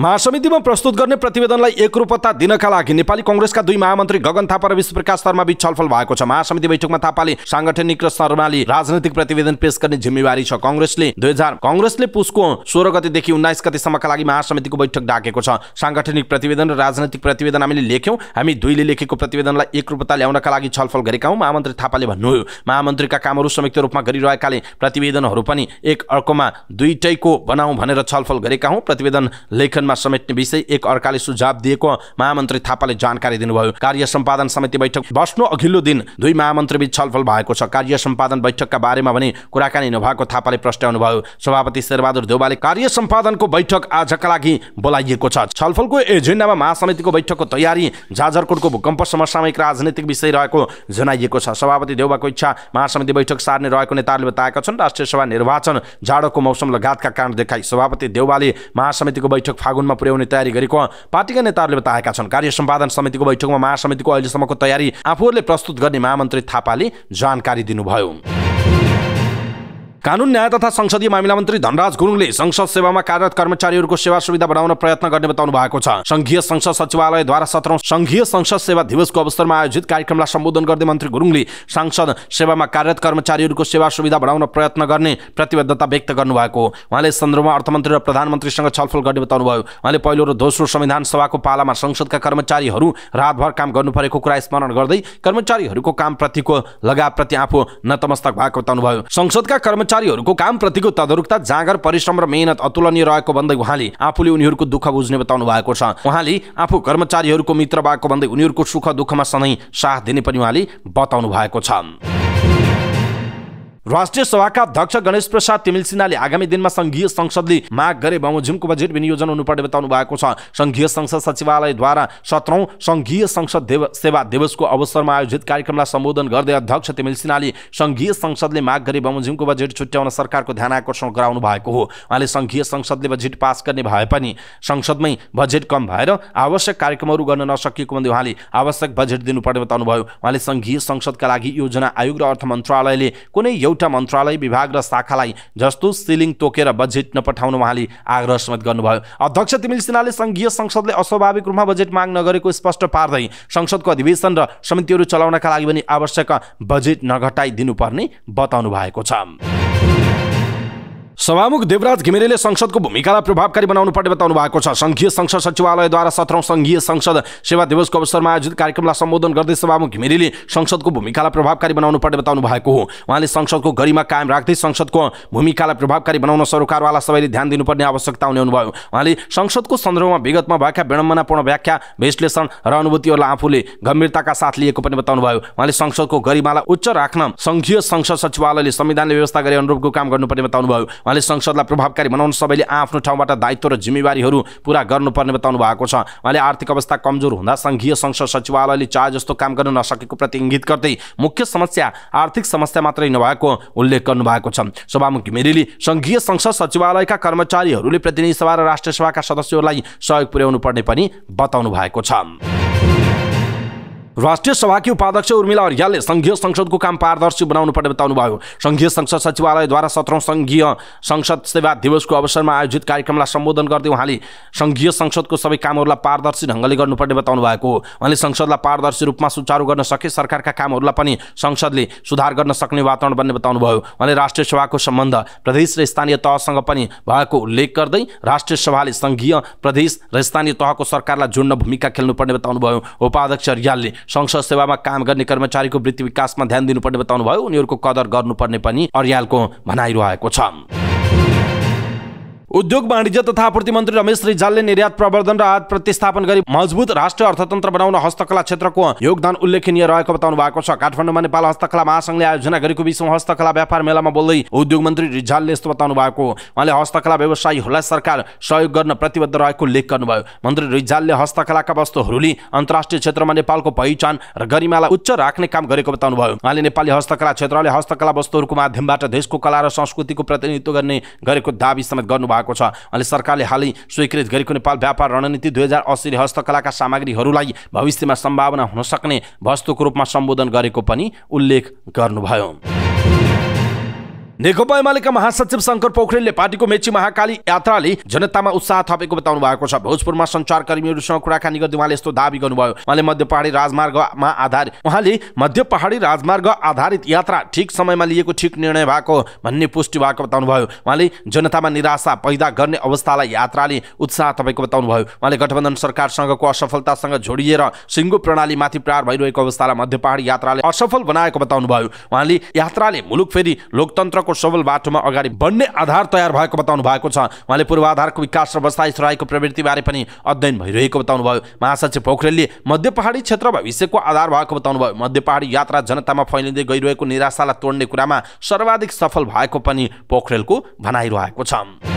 महासमितिमा प्रस्तुत गर्ने प्रतिवेदनलाई एकरूपता दिनका लागि नेपाली कङ्ग्रेसका दुई महामन्त्री गगन थापा र विश्वप्रकाश शर्मा बीच छलफल भएको छ महासमिति बैठकमा थापाले साङ्गठनिक र शर्माले राजनैतिक प्रतिवेदन पेश गर्ने जिम्मेवारी छ कङ्ग्रेसले दुई हजार कङ्ग्रेसले पुसको सोह्र गतिदेखि उन्नाइस गतिसम्मका लागि महासमितिको बैठक डाकेको छ साङ्गठनिक प्रतिवेदन र राजनैतिक प्रतिवेदन हामीले लेख्यौँ हामी दुईले लेखेको प्रतिवेदनलाई एकरूपता ल्याउनका लागि छलफल गरेका हौँ महामन्त्री थापाले भन्नुभयो महामन्त्रीका कामहरू संयुक्त रूपमा गरिरहेकाले प्रतिवेदनहरू पनि एक अर्कोमा दुइटैको बनाऊ भनेर छलफल गरेका हौँ प्रतिवेदन लेखन अध्ययनमा समेट्ने विषय एक अर्काले सुझाव दिएको महामन्त्री थापाले जानकारी दिनुभयो कार्य सम्पादन समिति बैठक बस्नु अघिल्लो दिन दुई महामन्त्री बीच छलफल भएको छ कार्य सम्पादन बैठकका बारेमा भने कुराकानी नभएको थापाले प्रस्ट्याउनुभयो सभापति शेरबहादुर देवालले कार्य सम्पादनको बैठक आजका लागि बोलाइएको छ छलफलको एजेन्डामा महासमितिको बैठकको तयारी जाजरकोटको भूकम्प समसामयिक राजनैतिक विषय रहेको जनाइएको छ सभापति देउबाको इच्छा महासमिति बैठक सार्ने रहेको नेताहरूले बताएका छन् राष्ट्रिय सभा निर्वाचन जाडोको मौसम लगायतका कारण देखाई सभापति देउबाले महासमितिको बैठक फागु फागुनमा पुर्याउने तयारी गरेको पार्टीका नेताहरूले बताएका छन् कार्य सम्पादन समितिको बैठकमा महासमितिको अहिलेसम्मको तयारी आफूहरूले प्रस्तुत गर्ने महामन्त्री थापाले जानकारी दिनुभयो कानुन न्याय तथा संसदीय मामिला मन्त्री धनराज गुरुङले संसद सेवामा कार्यरत कर्मचारीहरूको सेवा सुविधा बढाउन प्रयत्न गर्ने बताउनु भएको छ संघीय संसद सचिवालयद्वारा सत्रौं संघीय संसद सेवा दिवसको अवसरमा आयोजित कार्यक्रमलाई सम्बोधन गर्दै मन्त्री गुरुङले सांसद सेवामा कार्यरत कर्मचारीहरूको सेवा सुविधा बढाउन प्रयत्न गर्ने प्रतिबद्धता व्यक्त गर्नुभएको भएको उहाँले सन्दर्भमा अर्थमन्त्री र प्रधानमन्त्रीसँग छलफल गर्ने बताउनुभयो उहाँले पहिलो र दोस्रो संविधान सभाको पालामा संसदका कर्मचारीहरू रातभर काम गर्नु परेको कुरा स्मरण गर्दै कर्मचारीहरूको कामप्रतिको लगावप्रति आफू नतमस्तक भएको बताउनुभयो संसदका कर्मचारी कर्मचारीहरूको प्रतिको तदरुकता जाँगर परिश्रम र मेहनत अतुलनीय रहेको भन्दै उहाँले आफूले उनीहरूको दुःख बुझ्ने बताउनु भएको छ उहाँले आफू कर्मचारीहरूको मित्र भएको भन्दै उनीहरूको सुख दुःखमा सधैँ साथ दिने पनि उहाँले बताउनु भएको छ राष्ट्रिय सभाका अध्यक्ष गणेश प्रसाद तिमिल सिन्हाले आगामी दिनमा संघीय संसदले माग गरे बमोजिमको बजेट विनियोजन हुनुपर्ने बताउनु भएको छ संघीय संसद सचिवालयद्वारा सत्रौँ संघीय संसद देव सेवा दिवसको अवसरमा आयोजित कार्यक्रमलाई सम्बोधन गर्दै अध्यक्ष तिमिल सिन्हाले संघीय संसदले माग गरे बमोजिमको बजेट छुट्याउन सरकारको ध्यान आकर्षण गराउनु भएको हो उहाँले संघीय संसदले बजेट पास गर्ने भए पनि संसदमै बजेट कम भएर आवश्यक कार्यक्रमहरू गर्न नसकिएको भन्दै उहाँले आवश्यक बजेट दिनुपर्ने बताउनुभयो उहाँले संघीय संसदका लागि योजना आयोग र अर्थ मन्त्रालयले कुनै एउटा मन्त्रालय विभाग र शाखालाई जस्तो सिलिङ तोकेर बजेट नपठाउन उहाँले आग्रह समेत गर्नुभयो अध्यक्ष तिमिल सिन्हाले सङ्घीय संसदले अस्वाभाविक रूपमा बजेट माग नगरेको स्पष्ट पार्दै संसदको अधिवेशन र समितिहरू चलाउनका लागि पनि आवश्यक बजेट नघटाइदिनुपर्ने बताउनु भएको छ सभामुख देवराज घिमिरेले संसदको भूमिकालाई प्रभावकारी बनाउनु पर्ने बताउनु भएको छ संघीय संसद सचिवालयद्वारा सत्रौं संघीय संसद सेवा दिवसको अवसरमा आयोजित कार्यक्रमलाई सम्बोधन गर्दै सभामुख घिमिरेले संसदको भूमिकालाई प्रभावकारी बनाउनु पर्ने बताउनु भएको हो उहाँले संसदको गरिमा कायम राख्दै संसदको भूमिकालाई प्रभावकारी बनाउन सरकारवाला सबैले ध्यान दिनुपर्ने आवश्यकता हुनुभयो उहाँले संसदको सन्दर्भमा विगतमा भएका विडम्बनापूर्ण व्याख्या विश्लेषण र अनुभूतिहरूलाई आफूले गम्भीरताका साथ लिएको पनि बताउनुभयो उहाँले संसदको गरिमालाई उच्च राख्न संघीय संसद सचिवालयले संविधानले व्यवस्था गरे अनुरूपको काम गर्नुपर्ने बताउनुभयो उहाँले संसदलाई प्रभावकारी बनाउन सबैले आफ्नो ठाउँबाट दायित्व र जिम्मेवारीहरू पुरा गर्नुपर्ने बताउनु भएको छ उहाँले आर्थिक अवस्था कमजोर हुँदा सङ्घीय संसद सचिवालयले चाहे जस्तो काम गर्न नसकेको प्रति इङ्गित गर्दै मुख्य समस्या आर्थिक समस्या मात्रै नभएको उल्लेख गर्नुभएको छ सभामुख घिमिरेले सङ्घीय संसद सचिवालयका कर्मचारीहरूले प्रतिनिधि सभा र राष्ट्रिय सभाका सदस्यहरूलाई सहयोग पुर्याउनु पर्ने पनि बताउनु भएको छ राष्ट्रिय सभाकी उपाध्यक्ष उर्मिला अर्यालले सङ्घीय संसदको काम पारदर्शी बनाउनु पर्ने बताउनुभयो सङ्घीय संसद सचिवालयद्वारा सत्रौँ सङ्घीय संसद सेवा दिवसको अवसरमा आयोजित कार्यक्रमलाई सम्बोधन गर्दै उहाँले सङ्घीय संसदको सबै कामहरूलाई पारदर्शी ढङ्गले गर्नुपर्ने बताउनु भएको उहाँले संसदलाई पारदर्शी रूपमा सुचारु गर्न सके सरकारका कामहरूलाई पनि संसदले सुधार गर्न सक्ने वातावरण बन्ने बताउनुभयो उहाँले राष्ट्रिय सभाको सम्बन्ध प्रदेश र स्थानीय तहसँग पनि भएको उल्लेख गर्दै राष्ट्रिय सभाले सङ्घीय प्रदेश र स्थानीय तहको सरकारलाई जोड्न भूमिका खेल्नुपर्ने बताउनुभयो उपाध्यक्ष अर्यालले संसद सेवामा काम गर्ने कर्मचारीको वृत्ति विकासमा ध्यान दिनुपर्ने बताउनुभयो उनीहरूको कदर गर्नुपर्ने पनि अर्यालको भनाइरहेको छ उद्योग वाणिज्य तथा आपूर्ति मन्त्री रमेश रिजालले निर्यात प्रवर्धन र आयात प्रतिस्थापन गरी मजबुत राष्ट्रिय अर्थतन्त्र बनाउन हस्तकला क्षेत्रको योगदान उल्लेखनीय रहेको बताउनु भएको छ काठमाडौँमा नेपाल हस्तकला महासङ्घले आयोजना गरेको विश्व हस्तकला व्यापार मेलामा बोल्दै उद्योग मन्त्री रिजालले यस्तो बताउनु भएको उहाँले हस्तकला व्यवसायीहरूलाई सरकार सहयोग गर्न प्रतिबद्ध रहेको उल्लेख गर्नुभयो मन्त्री रिजालले हस्तकलाका वस्तुहरूले अन्तर्राष्ट्रिय क्षेत्रमा नेपालको पहिचान र गरिमालाई उच्च राख्ने काम गरेको बताउनु भयो उहाँले नेपाली हस्तकला क्षेत्रले हस्तकला वस्तुहरूको माध्यमबाट देशको कला र संस्कृतिको प्रतिनिधित्व गर्ने गरेको दावी समेत गर्नुभएको भएको छ अनि सरकारले हालै स्वीकृत गरेको नेपाल व्यापार रणनीति दुई हजार अस्सीले हस्तकलाका सामग्रीहरूलाई भविष्यमा सम्भावना हुन सक्ने वस्तुको रूपमा सम्बोधन गरेको पनि उल्लेख गर्नुभयो नेकपा एमालेका महासचिव शङ्कर पोखरेलले पार्टीको मेची महाकाली यात्राले जनतामा उत्साह थपेको बताउनु भएको छ भोजपुरमा कर्मीहरूसँग कुराकानी गर्दै उहाँले यस्तो दावी गर्नुभयो उहाँले मध्य पहाडी राजमार्गमा आधारित उहाँले मध्य पहाडी राजमार्ग आधारित यात्रा ठिक समयमा लिएको ठिक निर्णय भएको भन्ने पुष्टि भएको बताउनुभयो उहाँले जनतामा निराशा पैदा गर्ने अवस्थालाई यात्राले उत्साह तपाईँको बताउनुभयो उहाँले गठबन्धन सरकारसँगको असफलतासँग जोडिएर सिङ्गो प्रणालीमाथि प्रहार भइरहेको अवस्थालाई मध्य पहाडी यात्राले असफल बनाएको बताउनु भयो उहाँले यात्राले मुलुक फेरि लोकतन्त्र नेपालको सबल बाटोमा अगाडि बढ्ने आधार तयार भएको बताउनु भएको छ उहाँले पूर्वाधारको विकास र बस्तायित रहेको प्रवृत्तिबारे पनि अध्ययन भइरहेको बताउनुभयो महासचिव पोखरेलले मध्य पहाडी क्षेत्र भविष्यको आधार भएको बताउनुभयो मध्य पहाडी यात्रा जनतामा फैलिँदै गइरहेको निराशालाई तोड्ने कुरामा सर्वाधिक सफल भएको पनि पोखरेलको भनाइरहेको छ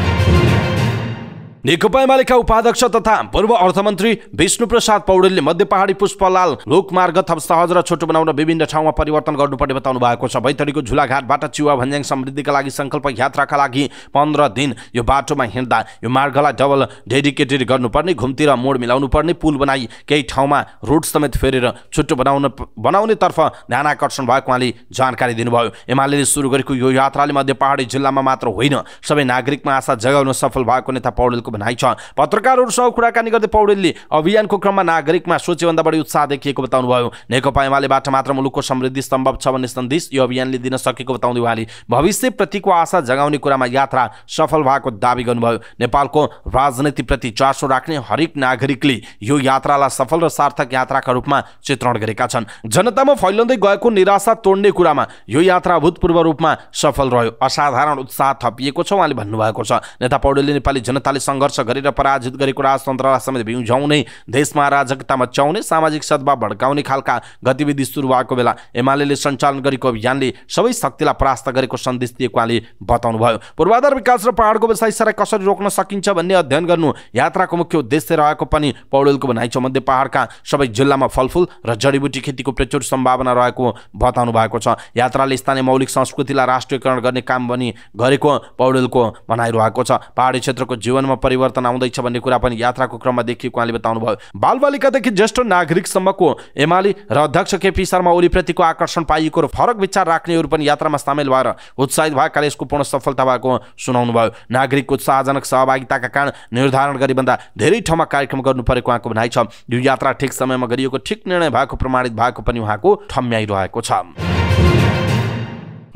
नेकपा एमालेका उपाध्यक्ष तथा पूर्व अर्थमन्त्री विष्णुप्रसाद पौडेलले मध्य पहाडी पुष्पलाल लोकमार्ग थप सहज र छोटो बनाउन विभिन्न ठाउँमा परिवर्तन गर्नुपर्ने बताउनु भएको छ बैतडीको झुलाघाटबाट चिवा भन्ज्याङ समृद्धिका लागि सङ्कल्प यात्राका लागि पन्ध्र दिन यो बाटोमा हिँड्दा यो मार्गलाई डबल डेडिकेटेड गर्नुपर्ने घुम्तिर मोड मिलाउनु पर्ने पुल बनाई केही ठाउँमा रोड समेत फेरेर छुट्टो बनाउन बनाउनेतर्फ ध्यान आकर्षण भएको उहाँले जानकारी दिनुभयो एमाले सुरु गरेको यो यात्राले मध्य पहाडी जिल्लामा मात्र होइन सबै नागरिकमा आशा जगाउन सफल भएको नेता पौडेलको पौडेलको भनाइ छ पत्रकारहरूसँग कुराकानी गर्दै पौडेलले अभियानको क्रममा नागरिकमा सोचेभन्दा बढी उत्साह देखिएको बताउनुभयो नेकपा एमालेबाट मात्र मुलुकको समृद्धि सम्भव छ भन्ने सन्देश यो अभियानले दिन सकेको बताउँदै उहाँले भविष्यप्रतिको आशा जगाउने कुरामा यात्रा सफल भएको दावी गर्नुभयो नेपालको राजनीतिप्रति चासो राख्ने हरेक नागरिकले यो यात्रालाई सफल र सार्थक यात्राका रूपमा चित्रण गरेका छन् जनतामा फैलाउँदै गएको निराशा तोड्ने कुरामा यो यात्रा अभूतपूर्व रूपमा सफल रह्यो असाधारण उत्साह थपिएको छ उहाँले भन्नुभएको छ नेता पौडेलले नेपाली जनताले सङ्घर्ष गरेर पराजित गरेको राजतन्त्रलाई समेत भिउझाउने देशमा अराजकतामा च्याउने सामाजिक सद्भाव भड्काउने खालका गतिविधि सुरु भएको बेला एमाले सञ्चालन गरेको अभियानले सबै शक्तिलाई परास्त गरेको सन्देश दिएको उहाँले बताउनुभयो पूर्वाधार विकास र पहाडको सराय कसरी रोक्न सकिन्छ भन्ने अध्ययन गर्नु यात्राको मुख्य उद्देश्य रहेको पनि पौडेलको भनाइ छ मध्य पहाडका सबै जिल्लामा फलफुल र जडीबुटी खेतीको प्रचुर सम्भावना रहेको बताउनु भएको छ यात्राले स्थानीय मौलिक संस्कृतिलाई राष्ट्रियकरण गर्ने काम पनि गरेको पौडेलको भनाइ रहेको छ पहाडी क्षेत्रको जीवनमा परिवर्तन आउँदैछ भन्ने कुरा पनि यात्राको क्रममा देखिएको उहाँले बताउनुभयो बालबालिकादेखि ज्येष्ठ नागरिकसम्मको एमाले र अध्यक्ष केपी शर्मा ओलीप्रतिको आकर्षण पाइएको र फरक विचार राख्नेहरू पनि यात्रामा सामेल भएर उत्साहित भएकाले यसको पूर्ण सफलता भएको सुनाउनु भयो नागरिकको उत्साहजनक सहभागिताका कारण निर्धारण गरिभन्दा धेरै ठाउँमा कार्यक्रम गर्नु परेको उहाँको भनाइ छ यो यात्रा ठिक समयमा गरिएको ठिक निर्णय भएको प्रमाणित भएको पनि उहाँको ठम्याइरहेको छ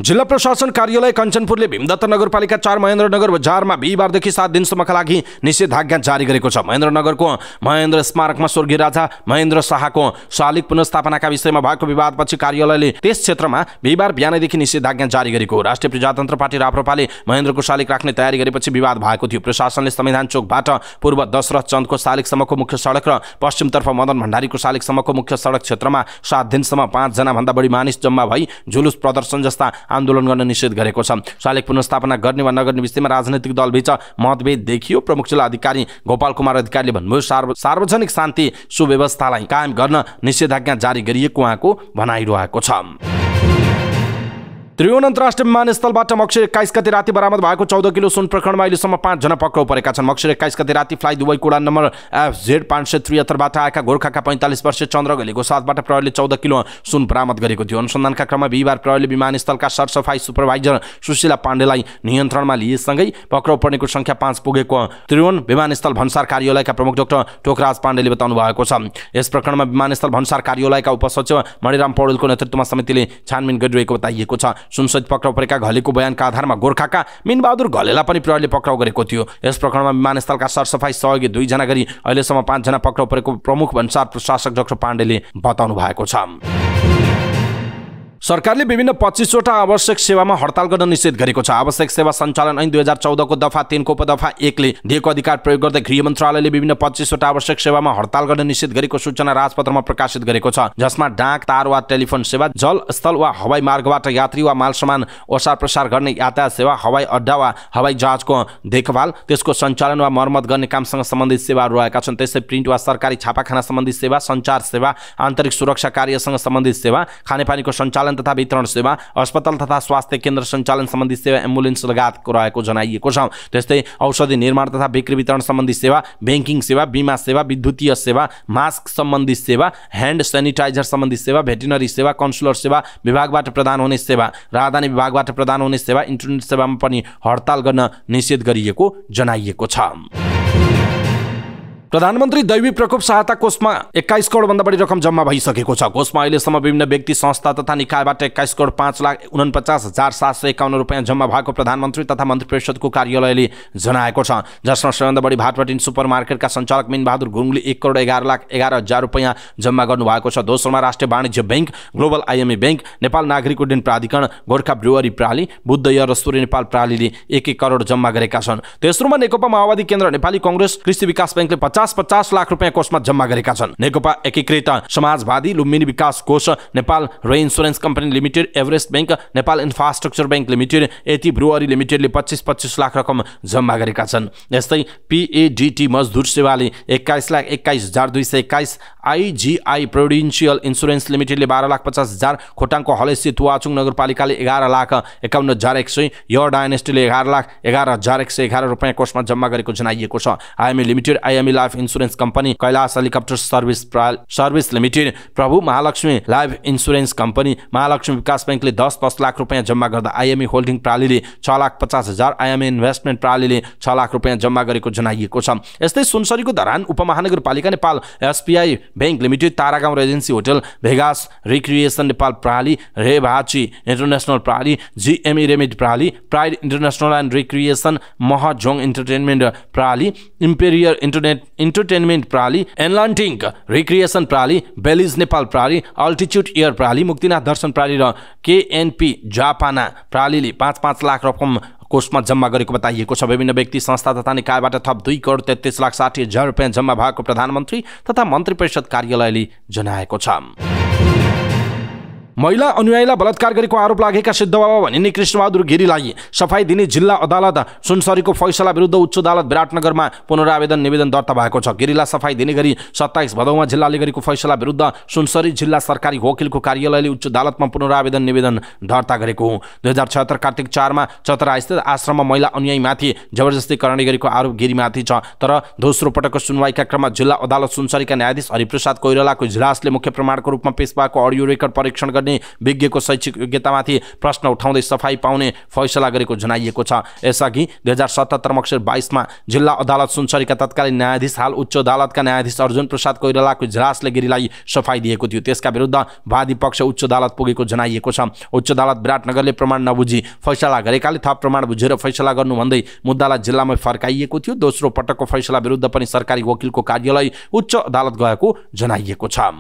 जिल्ला प्रशासन कार्यालय कञ्चनपुरले भीमदत्त नगरपालिका चार महेन्द्रनगर बजारमा बिहिबारदेखि सात दिनसम्मका लागि निषेधाज्ञा जारी गरेको छ महेन्द्रनगरको महेन्द्र स्मारकमा स्वर्गीय राजा महेन्द्र शाहको शालिक पुनस्थापनाका विषयमा भएको विवादपछि कार्यालयले त्यस क्षेत्रमा बिहिबार बिहानैदेखि निषेधाज्ञा जारी गरेको राष्ट्रिय प्रजातन्त्र पार्टी राप्रपाले महेन्द्रको शालिक राख्ने तयारी गरेपछि विवाद भएको थियो प्रशासनले संविधान चोकबाट पूर्व दशरथ चन्दको शालिकसम्मको मुख्य सडक र पश्चिमतर्फ मदन भण्डारीको शालिकसम्मको मुख्य सडक क्षेत्रमा सात दिनसम्म पाँचजना भन्दा बढी मानिस जम्मा भई जुलुस प्रदर्शन जस्ता आन्दोलन गर्न निषेध गरेको छ सालेक पुनर्स्थापना गर्ने वा नगर्ने विषयमा राजनैतिक दलबीच मतभेद देखियो प्रमुख जिल्ला अधिकारी गोपाल कुमार अधिकारीले भन्नुभयो सार्वजनिक शान्ति सुव्यवस्थालाई कायम गर्न निषेधाज्ञा जारी गरिएको उहाँको भनाइरहेको छ त्रिभुवन अन्तर्राष्ट्रिय विमानस्थलबाट मक्सिर एक्काइस गति राति बरामद भएको चौध किलो सुन प्रकरणमा अहिलेसम्म पाँचजना पक्राउ परेका छन् मक्सिर एक्काइस गति राति फ्लाइ दुवै कुडा नम्बर एफ जेड पाँच सय त्रिहत्तरबाट आएका गोर्खाका पैँतालिस वर्षीय चन्द्र घलेको साथबाट प्रहरीले चौध किलो सुन बरामद गरेको थियो अनुसन्धानका क्रममा बिहिबार प्रहरीले विमानस्थलका सरसफाई सुपरभाइजर सुशीला पाण्डेलाई नियन्त्रणमा लिएसँगै पक्राउ पर्नेको सङ्ख्या पाँच पुगेको त्रिभुवन विमानस्थल भन्सार कार्यालयका प्रमुख डाक्टर टोकराज पाण्डेले बताउनु भएको छ यस प्रकरणमा विमानस्थल भन्सार कार्यालयका उपसचिव मणिराम पौडेलको नेतृत्वमा समितिले छानबिन गरिरहेको बताइएको छ सुनसद पक्राउ परेका घलेको बयानका आधारमा गोर्खाका मिनबहादुर घलेलाई पनि प्रहरीले पक्राउ गरेको थियो यस प्रकरणमा विमानस्थलका सरसफाई सहयोगी दुईजना गरी अहिलेसम्म पाँचजना पक्राउ परेको प्रमुख भन्सार प्रशासक डाक्टर पाण्डेले बताउनु भएको छ सरकारले विभिन्न पच्चिसवटा आवश्यक सेवामा हडताल गर्न निषेध गरेको छ आवश्यक सेवा सञ्चालन ऐन दुई हजार चौधको दफा तिनको उपदफा एकले दिएको अधिकार प्रयोग गर्दै गृह मन्त्रालयले विभिन्न पच्चिसवटा आवश्यक सेवामा हडताल गर्न निषेध गरेको सूचना राजपत्रमा प्रकाशित गरेको छ जसमा डाक तार वा टेलिफोन सेवा जल स्थल वा हवाई मार्गबाट यात्री वा माल सामान ओसार प्रसार गर्ने यातायात सेवा हवाई अड्डा वा हवाई जहाजको देखभाल त्यसको सञ्चालन वा मर्मत गर्ने कामसँग सम्बन्धित सेवाहरू रहेका छन् त्यस्तै प्रिन्ट वा सरकारी छापाखाना सम्बन्धी सेवा सञ्चार सेवा आन्तरिक सुरक्षा कार्यसँग सम्बन्धित सेवा खानेपानीको सञ्चालन सञ्चालन तथा वितरण सेवा अस्पताल तथा स्वास्थ्य केन्द्र सञ्चालन सम्बन्धी सेवा एम्बुलेन्स लगायतको रहेको जनाइएको छ त्यस्तै औषधि निर्माण तथा बिक्री वितरण सम्बन्धी सेवा ब्याङ्किङ सेवा बिमा सेवा विद्युतीय सेवा मास्क सम्बन्धी सेवा ह्यान्ड सेनिटाइजर सम्बन्धी सेवा भेटेनरी सेवा कन्सुलर सेवा विभागबाट प्रदान हुने सेवा राजधानी विभागबाट प्रदान हुने सेवा इन्टरनेट सेवामा पनि हडताल गर्न निषेध गरिएको जनाइएको छ प्रधानमन्त्री दैवी प्रकोप सहायता कोषमा एक्काइस करोडभन्दा बढी रकम जम्मा भइसकेको छ कोषमा अहिलेसम्म विभिन्न व्यक्ति संस्था तथा निकायबाट एक्काइस करोड पाँच लाख उनपचास हजार सात सय एकाउन्न रुपियाँ जम्मा भएको प्रधानमन्त्री तथा मन्त्री परिषदको कार्यालयले जनाएको छ जसमा सबैभन्दा बढी भाटपटिन सुपर मार्केटका सञ्चालक मिनबहादुर गुरुङले एक करोड एघार लाख एघार हजार रुपियाँ जम्मा गर्नुभएको छ दोस्रोमा राष्ट्रिय वाणिज्य bank Global IME bank Nepal नागरिक उड्डयन प्राधिकरण गोर्खा ब्रुवरी प्राली बुद्धय र सूर्य नेपाल प्रालीले एक एक करोड जम्मा गरेका छन् तेस्रोमा नेकपा माओवादी केन्द्र नेपाली कङ्ग्रेस कृषि विकास ब्याङ्कले पचास पचास पचास लाख रुपियाँ कोषमा जम्मा गरेका छन् नेकपा एकीकृत समाजवादी लुम्बिनी विकास कोष Nepal Re Insurance Company Limited Everest Bank Nepal Infrastructure Bank Limited Yeti Brewery लिमिटेडले पच्चिस पच्चिस लाख रकम जम्मा गरेका छन् यस्तै पिएडिटी मजदुर सेवाले एक्काइस लाख एक्काइस हजार दुई सय एक्काइस आइजिआई प्रोभिडेन्सियल इन्सुरेन्स लिमिटेडले बाह्र लाख पचास हजार खोटाङको हलेसी तुवाचुङ नगरपालिकाले एघार लाख एकाउन्न हजार एक सय यर डायनेस्टीले एघार लाख एघार हजार एक सय एघार रुपियाँ कोषमा जम्मा गरेको जनाइएको छ IME Limited IME Life Life Insurance Company Kailash Helicopter Service Service Limited Prabhu Mahalaxmi Life Insurance Company Mahalaxmi Bikas ब्याङ्कले दस दस लाख रुपियाँ जम्मा गर्दा आइएमई होल्डिङ प्रणालीले छ लाख पचास हजार आइएमई इन्भेस्टमेन्ट प्रणालीले छ लाख रुपियाँ जम्मा गरेको जनाइएको छ यस्तै सुनसरीको धरान उपमहानगरपालिका Nepal SBI Bank Limited Taragaon Regency Hotel Vegas Recreation Nepal प्रणाली रेभाची इन्टरनेसनल प्रणाली जिएमई रेमिड प्रणाली Pride International and Recreation Mahjong Entertainment प्रणाली इम्पेरियर इन्टरनेट इन्टरटेनमेन्ट प्रणाली एनलान्टिङ रिक्रिएसन प्रणाली बेलिज नेपाल प्रणाली अल्टिच्युड एयर प्रणाली मुक्तिनाथ दर्शन प्राली र केएनपी जापाना प्रालीले पाँच पाँच लाख रकम कोषमा जम्मा गरेको बताइएको छ विभिन्न व्यक्ति संस्था तथा निकायबाट थप दुई करोड तेत्तिस लाख साठी हजार रुपियाँ जम्मा भएको प्रधानमन्त्री तथा मन्त्री परिषद कार्यालयले जनाएको छ महिला अनुयायीलाई बलात्कार गरेको आरोप लागेका सिद्धबाबा भनिने कृष्णबहादुर गिरीलाई सफाई दिने जिल्ला अदालत सुनसरीको फैसला विरुद्ध उच्च अदालत विराटनगरमा पुनरावेदन निवेदन दर्ता भएको छ गिरीलाई सफाई दिने गरी सत्ताइस भदौमा जिल्लाले गरेको फैसला विरुद्ध सुनसरी जिल्ला सरकारी वकिलको कार्यालयले उच्च अदालतमा पुनरावेदन निवेदन दर्ता गरेको हो दुई हजार छत्तर कार्तिक चारमा चतरास्थित आश्रममा महिला अनुयायीमाथि जबरजस्ती करणी गरेको आरोप गिरीमाथि छ तर दोस्रो पटकको सुनवाईका क्रममा जिल्ला अदालत सुनसरीका न्यायाधीश हरिप्रसाद कोइरालाको इजलासले मुख्य प्रमाणको रूपमा पेश भएको अडियो रेकर्ड परीक्षण गरे गर्ने विज्ञको शैक्षिक योग्यतामाथि प्रश्न उठाउँदै सफाई पाउने फैसला गरेको जनाइएको छ यसअघि दुई हजार सतहत्तर मक्सिर बाइसमा जिल्ला अदालत सुनसरीका तत्कालीन न्यायाधीश हाल उच्च अदालतका न्यायाधीश अर्जुन प्रसाद कोइरालाको इजलासले गिरीलाई सफाई दिएको थियो त्यसका विरुद्ध वादी पक्ष उच्च अदालत पुगेको जनाइएको छ उच्च अदालत विराटनगरले प्रमाण नबुझी फैसला गरेकाले थप प्रमाण बुझेर फैसला गर्नु भन्दै मुद्दालाई जिल्लामै फर्काइएको थियो दोस्रो पटकको फैसला विरुद्ध पनि सरकारी वकिलको कार्यालय उच्च अदालत गएको जनाइएको छ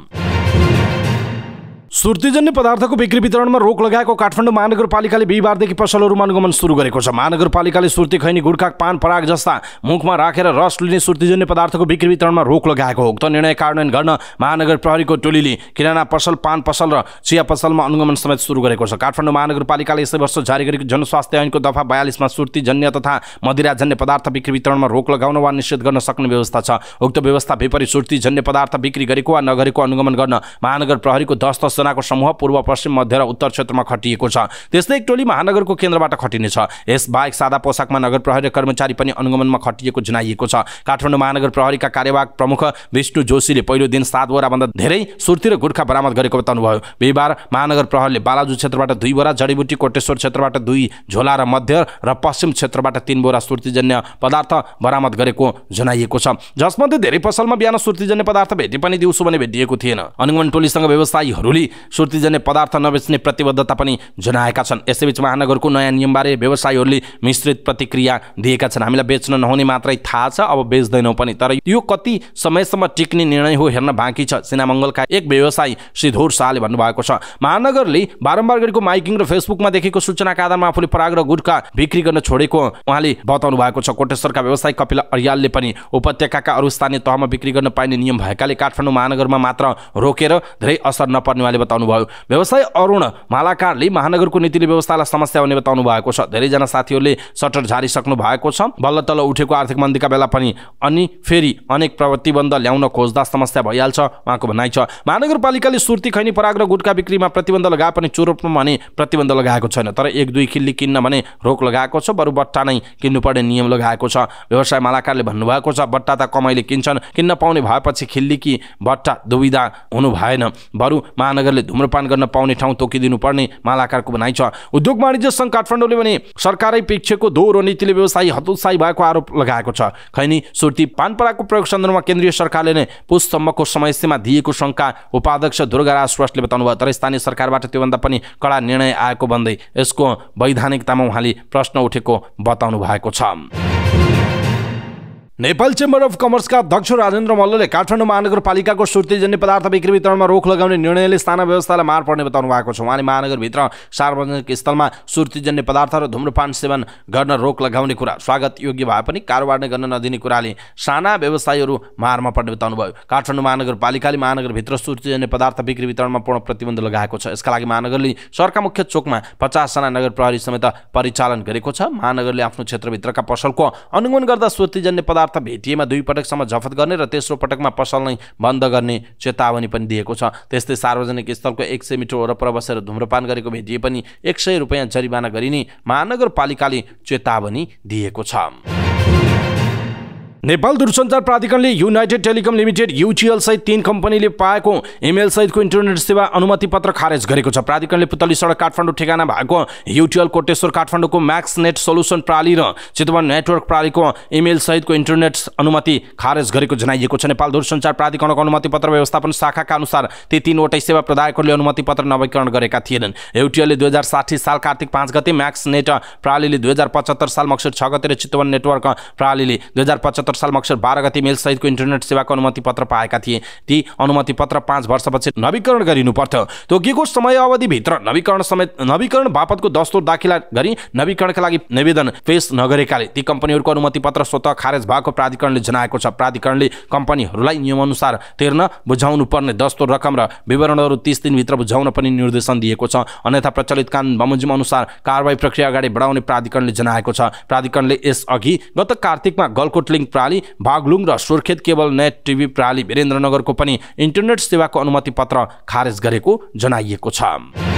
सुर्तीजन्य पदार्थको बिक्री वितरणमा रोक लगाएको काठमाडौँ महानगरपालिकाले बिहिबारदेखि पसलहरूमा अनुगमन सुरु गरेको छ महानगरपालिकाले सुर्ती खैनी गुर्खा पान पराग जस्ता मुखमा राखेर रस लिने सुर्तीजन्य पदार्थको बिक्री वितरणमा रोक लगाएको हो उक्त निर्णय कार्यान्वयन गर्न महानगर प्रहरीको टोलीले किराना पसल पान पसल र चिया पसलमा अनुगमन समेत सुरु गरेको छ काठमाडौँ महानगरपालिकाले यसै वर्ष जारी गरेको जनस्वास्थ्य ऐनको दफा बयालिसमा सुर्तीजन्य तथा मदिराजन्य पदार्थ बिक्री वितरणमा रोक लगाउन वा निषेध गर्न सक्ने व्यवस्था छ उक्त व्यवस्था विपरीत सुर्तीजन्य पदार्थ बिक्री गरेको वा नगरेको अनुगमन गर्न महानगर प्रहरीको दस्त सेनाको समूह पूर्व पश्चिम मध्य र उत्तर क्षेत्रमा खटिएको छ त्यस्तै एक टोली महानगरको केन्द्रबाट खटिनेछ यसबाहेक सादा पोसाकमा नगर प्रहरी कर्मचारी पनि अनुगमनमा खटिएको जनाइएको छ काठमाडौँ महानगर प्रहरीका कार्यवाहक प्रमुख विष्णु जोशीले पहिलो दिन सात बोराभन्दा धेरै सुर्ती र गुर्खा बरामद गरेको बताउनुभयो बिहिबार महानगर प्रहरीले बालाजु क्षेत्रबाट दुई बोरा जडीबुटी कोटेश्वर क्षेत्रबाट दुई झोला र मध्य र पश्चिम क्षेत्रबाट तिन बोरा सुर्तीजन्य पदार्थ बरामद गरेको जनाइएको छ जसमध्ये धेरै पसलमा बिहान सुर्तीजन्य पदार्थ भेटे पनि दिउँसो भने भेटिएको थिएन अनुगमन टोलीसँग व्यवसायीहरूले सुर्तिजन्य पदार्थ नबेच्ने प्रतिबद्धता पनि जनाएका छन् यसैबीच महानगरको नयाँ नियमबारे व्यवसायीहरूले मिश्रित प्रतिक्रिया दिएका छन् हामीलाई बेच्न नहुने मात्रै थाहा छ अब बेच्दैनौँ पनि तर यो कति समयसम्म टिक्ने निर्णय हो हेर्न बाँकी छ सिनामङ्गलका एक व्यवसायी सिधोर शाहले भन्नुभएको छ महानगरले बारम्बार गरेको माइकिङ र फेसबुकमा देखेको सूचनाका आधारमा आफूले पराग र गुटका बिक्री गर्न छोडेको उहाँले बताउनु भएको छ कोटेश्वरका व्यवसायी कपिल अर्यालले पनि उपत्यकाका अरू स्थानीय तहमा बिक्री गर्न पाइने नियम भएकाले काठमाडौँ महानगरमा मात्र रोकेर धेरै असर नपर्ने बताउनु बताउनुभयो व्यवसाय अरुण मालाकारले महानगरको नीतिले व्यवस्थालाई समस्या हुने बताउनु भएको छ धेरैजना साथीहरूले सटर झारिसक्नु भएको छ बल्ल तल उठेको आर्थिक मन्दीका बेला पनि अनि फेरि अनेक प्रतिबन्ध ल्याउन खोज्दा समस्या भइहाल्छ उहाँको भनाइ छ महानगरपालिकाले सुर्ती खैनी पराग र गुटका बिक्रीमा प्रतिबन्ध लगाए पनि चुरोटमा भने प्रतिबन्ध लगाएको छैन तर एक दुई खिल्ली किन्न भने रोक लगाएको छ बरु बट्टा नै किन्नुपर्ने नियम लगाएको छ व्यवसाय मालाकारले भन्नुभएको छ बट्टा त कमाइले किन्छन् किन्न पाउने भएपछि खिल्ली कि बट्टा दुविधा हुनु भएन बरु महानगर महानगरले धुम्रपान गर्न पाउने ठाउँ तोकिदिनुपर्ने मालाकारको भनाइ छ उद्योग वाणिज्य सङ्घ काठमाडौँले भने सरकारै पेक्षको दोहोरो नीतिले व्यवसायी हतोत्साही भएको आरोप लगाएको छ खैनी सुर्ती पानपराको प्रयोग सन्दर्भमा केन्द्रीय सरकारले नै पुससम्मको समयसीमा दिएको शङ्का उपाध्यक्ष दुर्गाराज श्रेष्ठले बताउनु भयो तर स्थानीय सरकारबाट त्योभन्दा पनि कडा निर्णय आएको भन्दै यसको वैधानिकतामा उहाँले प्रश्न उठेको बताउनु भएको छ नेपाल चेम्बर अफ कमर्सका अध्यक्ष राजेन्द्र मल्लले काठमाडौँ महानगरपालिकाको सुर्तिजन्य पदार्थ बिक्री वितरणमा रोक लगाउने निर्णयले स्थानीय व्यवस्थालाई मार पर्ने बताउनु भएको छ उहाँले महानगरभित्र सार्वजनिक स्थलमा सुर्तिजन्य पदार्थ र धुम्रपान सेवन गर्न रोक लगाउने कुरा स्वागत योग्य भए पनि कारोबार नै गर्न नदिने कुराले साना व्यवसायीहरू मारमा पर्ने बताउनु भयो काठमाडौँ महानगरपालिकाले महानगरभित्र सुर्तिजन्य पदार्थ बिक्री वितरणमा पूर्ण प्रतिबन्ध लगाएको छ यसका लागि महानगरले सरका मुख्य चोकमा पचासजना नगर प्रहरी समेत परिचालन गरेको छ महानगरले आफ्नो क्षेत्रभित्रका पसलको अनुगमन गर्दा सुर्तिजन्य पदार्थ पदार्थ भेटिएमा दुई पटकसम्म जफत गर्ने र तेस्रो पटकमा पसल नै बन्द गर्ने चेतावनी पनि दिएको छ त्यस्तै सार्वजनिक स्थलको एक सय मिटर वरपर बसेर धुम्रपान गरेको भेटिए पनि एक सय रुपियाँ जरिमाना गरिने महानगरपालिकाले चेतावनी दिएको छ नेपाल दूरसञ्चार प्राधिकरणले युनाइटेड टेलिकम लिमिटेड युटिएल सहित तीन कम्पनीले पाएको इमेल सहितको इन्टरनेट सेवा अनुमति पत्र खारेज गरेको छ प्राधिकरणले पुतली सडक काठमाडौँ ठेगाना भएको युटिएल कोटेश्वर काठमाडौँको म्याक्स नेट सोल्युसन प्रणाली र चितवन नेटवर्क प्रणालीको इमेल सहितको इन्टरनेट अनुमति खारेज गरेको जनाइएको छ नेपाल दूरसञ्चार प्राधिकरणको अनुमति पत्र व्यवस्थापन शाखाका अनुसार ती तीनवटै सेवा प्रदायकहरूले अनुमति पत्र नवीकरण गरेका थिएनन् युटिएलले दुई हजार साठी साल कार्तिक पाँच गते म्याक्स नेट प्रणालीले दुई हजार पचहत्तर साल मक्सिर छ गते र चितवन नेटवर्क प्रणालीले दुई हजार पचहत्तर सत्तर साल मक्सर बाह्र गति सहितको इन्टरनेट सेवाको अनुमति पत्र पाएका थिए ती अनुमति पत्र पाँच वर्षपछि नवीकरण गरिनुपर्थ्यो तोकिएको समय अवधिभित्र नवीकरण समेत नवीकरण बापतको दस्तो दाखिला गरी नवीकरणका लागि निवेदन पेश नगरेकाले ती कम्पनीहरूको अनुमति पत्र स्वत खारेज भएको प्राधिकरणले जनाएको छ प्राधिकरणले कम्पनीहरूलाई नियमअनुसार तिर्न बुझाउनु पर्ने दस्तो रकम र विवरणहरू तिस दिनभित्र बुझाउन पनि निर्देशन दिएको छ अन्यथा प्रचलित कानुन बमोजिम अनुसार कारवाही प्रक्रिया अगाडि बढाउने प्राधिकरणले जनाएको छ प्राधिकरणले यसअघि गत कार्तिकमा गलकोट लिङ्क प्रणाली भागलुङ र सुर्खेत केबल नेट टिभी प्रणाली वीरेन्द्रनगरको पनि इन्टरनेट सेवाको अनुमति पत्र खारेज गरेको जनाइएको छ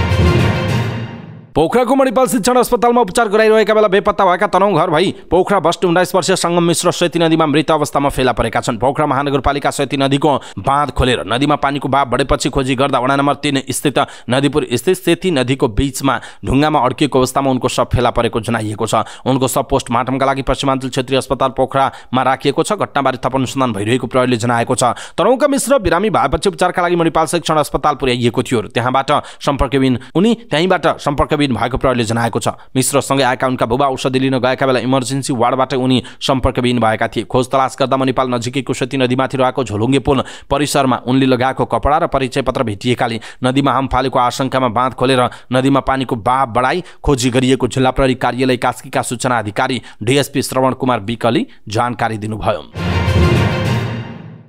पोखराको मणिपाल शिक्षण अस्पतालमा उपचार गराइरहेका बेला बेपत्ता भएका तनौ घर भई पोखरा बस्ट उन्नाइस वर्षीय सङ्गम मिश्र सेती नदीमा मृत अवस्थामा फेला परेका छन् पोखरा महानगरपालिका सेती नदीको बाँध खोलेर नदीमा पानीको भाव बढेपछि खोजी गर्दा वडा नम्बर तिन स्थित नदीपुर स्थित सेती नदीको बिचमा ढुङ्गामा अड्किएको अवस्थामा उनको शव फेला परेको जनाइएको छ उनको शव पोस्टमार्टमका लागि पश्चिमाञ्चल क्षेत्रीय अस्पताल पोखरामा राखिएको छ घटनाबारे थप अनुसन्धान भइरहेको प्रहरीले जनाएको छ तनौका मिश्र बिरामी भएपछि उपचारका लागि मणिपाल शिक्षण अस्पताल पुर्याइएको थियो त्यहाँबाट सम्पर्कविन उनी त्यहीँबाट सम्पर्कविन प्रवीण भएको प्रहरीले जनाएको छ मिश्रसँगै आएका उनका बुबा औषधि लिन गएका बेला इमर्जेन्सी वार्डबाट उनी सम्पर्कविहीन भएका थिए खोज तलास गर्दामा नेपाल नजिकैको सती नदीमाथि रहेको झोलुङ्गे पुल परिसरमा उनले लगाएको कपडा र परिचय पत्र भेटिएकाले नदीमा हाम फालेको आशंकामा बाँध खोलेर नदीमा पानीको बाप बढाई खोजी गरिएको जिल्ला प्रहरी कार्यालय कास्कीका सूचना अधिकारी डिएसपी श्रवण कुमार विकली जानकारी दिनुभयो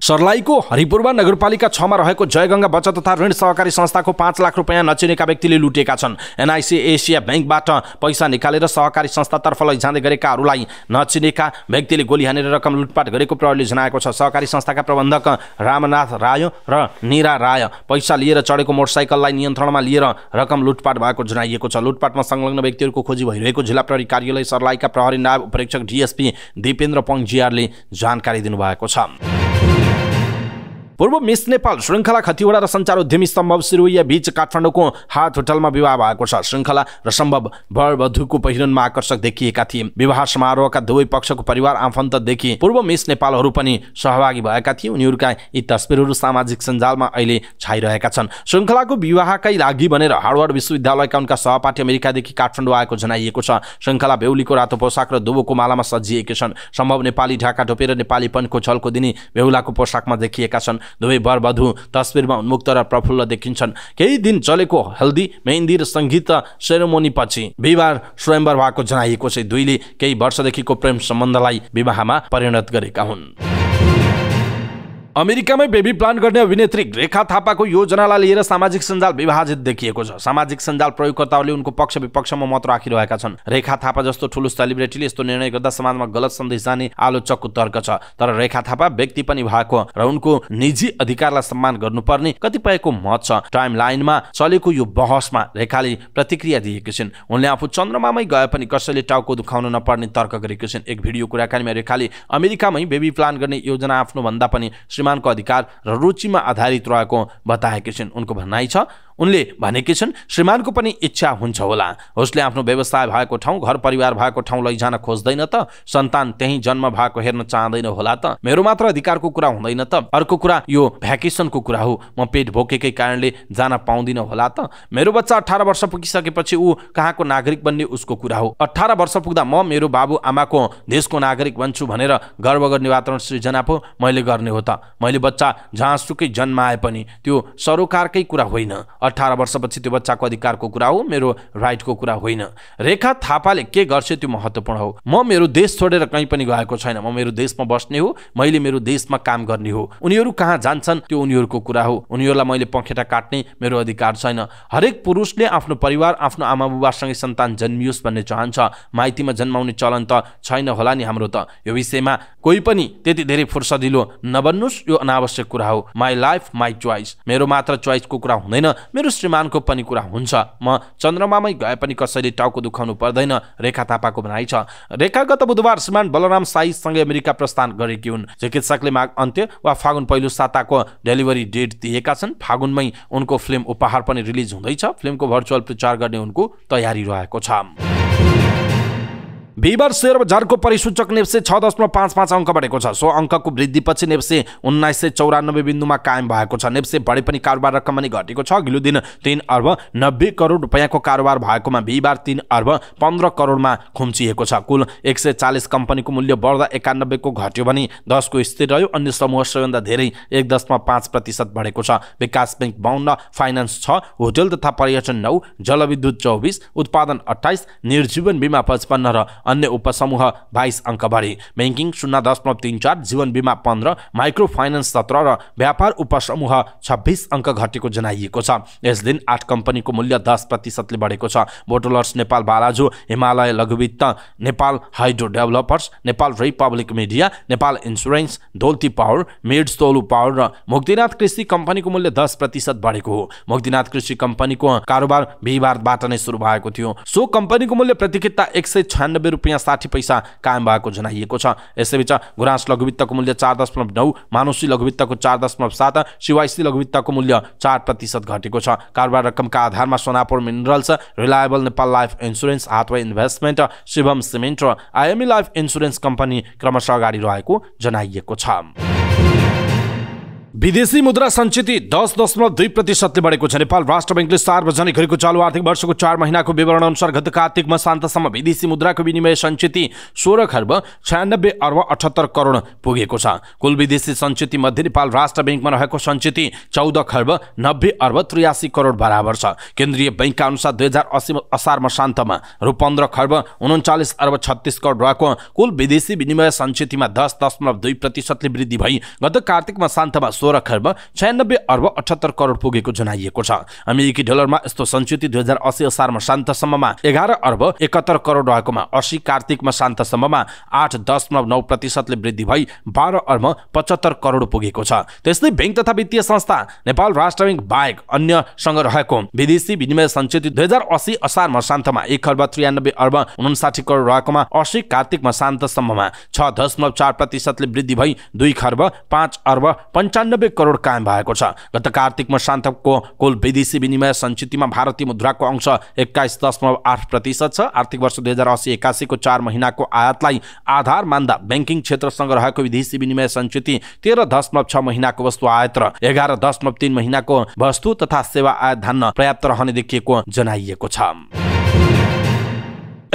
सर्लाहीको हरिपूर्वा नगरपालिका छमा रहेको जयगङ्गा बचत तथा ऋण सहकारी संस्थाको पाँच लाख रुपियाँ नचिनेका व्यक्तिले लुटेका छन् एनआइसी एसिया ब्याङ्कबाट पैसा निकालेर सहकारी संस्थातर्फ लैजाँदै गरेकाहरूलाई नचिनेका व्यक्तिले गोली हानेर रकम लुटपाट गरेको प्रहरीले जनाएको छ सहकारी संस्थाका प्रबन्धक रामनाथ राय र निरा राय पैसा लिएर चढेको मोटरसाइकललाई नियन्त्रणमा लिएर रकम लुटपाट भएको जनाइएको छ लुटपाटमा संलग्न व्यक्तिहरूको खोजी भइरहेको जिल्ला प्रहरी कार्यालय सर्लाहीका प्रहरी नायब उपरीक्षक डिएसपी दिपेन्द्र पङ्जियारले जानकारी दिनुभएको छ पूर्व मिस नेपाल श्रृङ्खला खतिवडा र सञ्चार उद्यमी सम्भव सिरुया बीच काठमाडौँको हात होटलमा विवाह भएको छ श्रृङ्खला र सम्भव भरवधुको पहिरनमा आकर्षक देखिएका थिए विवाह समारोहका दुवै पक्षको परिवार आफन्तदेखि पूर्व मिस नेपालहरू पनि सहभागी भएका थिए उनीहरूका यी तस्विरहरू सामाजिक सञ्जालमा अहिले छाइरहेका छन् श्रृङ्खलाको विवाहकै लागि भनेर हार्वर्ड विश्वविद्यालयका उनका सहपाठी अमेरिकादेखि काठमाडौँ आएको जनाइएको छ श्रृङ्खला बेहुलीको रातो पोसाक र दुबोको मालामा सजिएकी छन् सम्भव नेपाली ढाका टोपेर नेपालीपनको छलको दिने बेहुलाको पोसाकमा देखिएका छन् दुवै बरबधु तस्विरमा उन्मुक्त र प्रफुल्ल देखिन्छन् केही दिन चलेको हल्दी मेहन्दी र सङ्गीत सेरोमोनी पछि विवाह स्वयम्वर भएको जनाइएको छ दुईले केही वर्षदेखिको प्रेम सम्बन्धलाई विवाहमा परिणत गरेका हुन् अमेरिकामै बेबी प्लान गर्ने अभिनेत्री रेखा थापाको योजनालाई लिएर सामाजिक सञ्जाल विभाजित देखिएको छ सामाजिक सञ्जाल प्रयोगकर्ताहरूले उनको पक्ष विपक्षमा मत राखिरहेका छन् रेखा थापा जस्तो ठुलो सेलिब्रेटीले यस्तो निर्णय गर्दा समाजमा गलत सन्देश जाने आलोचकको तर्क छ तर रेखा थापा व्यक्ति पनि भएको र उनको निजी अधिकारलाई सम्मान गर्नुपर्ने कतिपयको मत छ टाइम लाइनमा चलेको यो बहसमा रेखाले प्रतिक्रिया दिएकी छिन् उनले आफू चन्द्रमामै गए पनि कसैले टाउको दुखाउन नपर्ने तर्क गरेकी छिन् एक भिडियो कुराकानीमा रेखाले अमेरिकामै बेबी प्लान गर्ने योजना आफ्नो भन्दा पनि श्रीमानको अधिकार र रुचिमा आधारित रहेको बताएकी छिन् उनको भनाइ छ उनले भनेकी छन् श्रीमानको पनि इच्छा हुन्छ होला उसले आफ्नो व्यवसाय भएको ठाउँ घर परिवार भएको ठाउँ लैजान खोज्दैन त सन्तान त्यही जन्म भएको हेर्न चाहँदैन होला त मेरो मात्र अधिकारको कुरा हुँदैन त अर्को कुरा यो भ्याकेसनको कुरा हो म पेट भोकेकै कारणले जान पाउँदिनँ होला त मेरो बच्चा अठार वर्ष पुगिसकेपछि ऊ कहाँको नागरिक बन्ने उसको कुरा हो अठार वर्ष पुग्दा म मेरो बाबु आमाको देशको नागरिक बन्छु भनेर गर्व गर्ने वातावरण सृजना पो मैले गर्ने हो त मैले बच्चा जहाँसुकै आए पनि त्यो सरोकारकै कुरा होइन अठार वर्षपछि त्यो बच्चाको अधिकारको कुरा हो मेरो राइटको कुरा होइन रेखा थापाले के गर्छ त्यो महत्त्वपूर्ण हो म मेरो देश छोडेर कहीँ पनि गएको छैन म मेरो देशमा बस्ने हो मैले मेरो देशमा काम गर्ने हो उनीहरू कहाँ जान्छन् त्यो उनीहरूको कुरा हो उनीहरूलाई मैले पखेटा काट्ने मेरो अधिकार छैन हरेक पुरुषले आफ्नो परिवार आफ्नो आमा बुबासँगै सन्तान जन्मियोस् भन्ने चाहन्छ माइतीमा जन्माउने चलन त छैन होला नि हाम्रो त यो विषयमा कोही पनि त्यति धेरै फुर्सदिलो नबन्नुहोस् यो अनावश्यक कुरा हो माई लाइफ माई चोइस मेरो मात्र चोइसको कुरा हुँदैन मेरो श्रीमानको पनि कुरा हुन्छ म चन्द्रमामै गए पनि कसैले टाउको दुखाउनु पर्दैन रेखा थापाको भनाइ छ रेखा गत बुधबार श्रीमान बलराम साईसँगै अमेरिका प्रस्थान गरेकी हुन् चिकित्सकले माघ अन्त्य वा फागुन पहिलो साताको डेलिभरी डेट दिएका छन् फागुनमै उनको फिल्म उपहार पनि रिलिज हुँदैछ फिल्मको भर्चुअल प्रचार गर्ने उनको तयारी रहेको छ बिहिबार सेयर बजारको परिसूचक नेप्से छ दशमलव पाँच पाँच अङ्क बढेको छ सो अङ्कको वृद्धिपछि नेप्से उन्नाइस सय चौरानब्बे बिन्दुमा कायम भएको छ नेप्से बढे पनि कारोबार रकम पनि घटेको छ अघिल्लो दिन तिन अर्ब नब्बे करोड रुपियाँको कारोबार भएकोमा बिहिबार तिन अर्ब पन्ध्र करोडमा खुम्चिएको छ कुल एक सय चालिस कम्पनीको मूल्य बढ्दा एकानब्बेको घट्यो भने दसको स्थिर रह्यो अन्य समूह सबैभन्दा धेरै एक दशमलव पाँच प्रतिशत बढेको छ विकास ब्याङ्क बाहन्न फाइनेन्स छ होटेल तथा पर्यटन नौ जलविद्युत चौबिस उत्पादन अठाइस निर्जीवन बिमा पचपन्न र अन्य उपसमूह बाइस अङ्क बढे ब्याङ्किङ शून्य दशमलव तिन चार जीवन बिमा पन्ध्र माइक्रो फाइनेन्स सत्र र व्यापार उपसमूह छब्बिस अङ्क घटेको जनाइएको छ यस दिन आठ कम्पनीको मूल्य दस प्रतिशतले बढेको छ बोटलर्स नेपाल बालाजु हिमालय लघुवित्त Nepal Hydro Developers Nepal Republic Media Nepal Insurance Dolti Power मेड्स तोलु पावर र मुक्तिनाथ कृषि कम्पनीको मूल्य दस प्रतिशत बढेको हो मुक्तिनाथ कृषि कम्पनीको कारोबार बिहिबारबाट नै सुरु भएको थियो सो कम्पनीको मूल्य प्रतिकिता एक सय छयानब्बे रुपियाँ साठी पैसा कायम भएको जनाइएको छ यसैबीच गुराँस लघुवित्तको मूल्य चार दशमलव नौ मानुषी लघुवित्तको चार दशमलव सात सिवाइसी लघुवित्तको मूल्य चार प्रतिशत घटेको छ कारोबार रकमका आधारमा Sonapur Minerals Reliable Nepal Life Insurance Hathway Investment Shivam Cement र आइएमई लाइफ इन्सुरेन्स कम्पनी क्रमशः अगाडि रहेको जनाइएको छ विदेशी मुद्रा सञ्चित दस दशमलव दुई प्रतिशतले बढेको छ नेपाल राष्ट्र ब्याङ्कले सार्वजनिक गरेको चालु आर्थिक वर्षको चार महिनाको विवरण अनुसार गत कार्तिक मसान्तसम्म विदेशी मुद्राको विनिमय सञ्चित सोह्र खर्ब छयानब्बे अर्ब अठहत्तर करोड पुगेको छ कुल विदेशी सञ्चित मध्ये नेपाल राष्ट्र ब्याङ्कमा रहेको सञ्चित चौध खर्ब नब्बे अर्ब त्रियासी करोड बराबर छ केन्द्रीय ब्याङ्कका अनुसार दुई हजार असी असार मसान्तमा रु पन्ध्र खर्ब उन्चालिस अर्ब छत्तिस करोड रहेको कुल विदेशी विनिमय सञ्चितमा दस दशमलव दुई प्रतिशतले वृद्धि भई गत कार्तिक शान्तमा सोह्र खर्ब छयानब्बे अर्ब अठहत्तर करोड पुगेको जनाइएको छ अमेरिकी डलरमा यस्तो संस्कृति दुई हजार असी असारमा शान्तसम्ममा एघार अर्ब एकात्तर करोड रहेकोमा असी कार्तिकमा शान्तसम्ममा आठ दशमलव नौ प्रतिशतले वृद्धि भई बाह्र अर्ब पचहत्तर करोड पुगेको छ त्यस्तै ब्याङ्क तथा वित्तीय संस्था नेपाल राष्ट्र ब्याङ्क बाहेक अन्यसँग रहेको विदेशी विनिमय संस्कृति दुई हजार असी असारमा शान्तमा एक अर्ब त्रियानब्बे अर्ब उनसाठी करोड रहेकोमा असी कार्तिकमा शान्तसम्ममा छ दशमलव चार प्रतिशतले वृद्धि भई दुई खर्ब पाँच अर्ब पन्चानब्बे छयानब्बे करोड कायम भएको छ गत कार्तिकमा सान्तपको कुल विदेशी विनिमय सञ्चितमा भारतीय मुद्राको अंश एक्काइस दशमलव आठ प्रतिशत छ आर्थिक वर्ष दुई हजार असी एकासीको चार महिनाको आयातलाई आधार मान्दा ब्याङ्किङ क्षेत्रसँग रहेको विदेशी विनिमय सञ्चित तेह्र दशमलव छ महिनाको वस्तु आयात र एघार दशमलव तिन महिनाको वस्तु तथा सेवा आयात धान्न पर्याप्त रहने देखिएको जनाइएको छ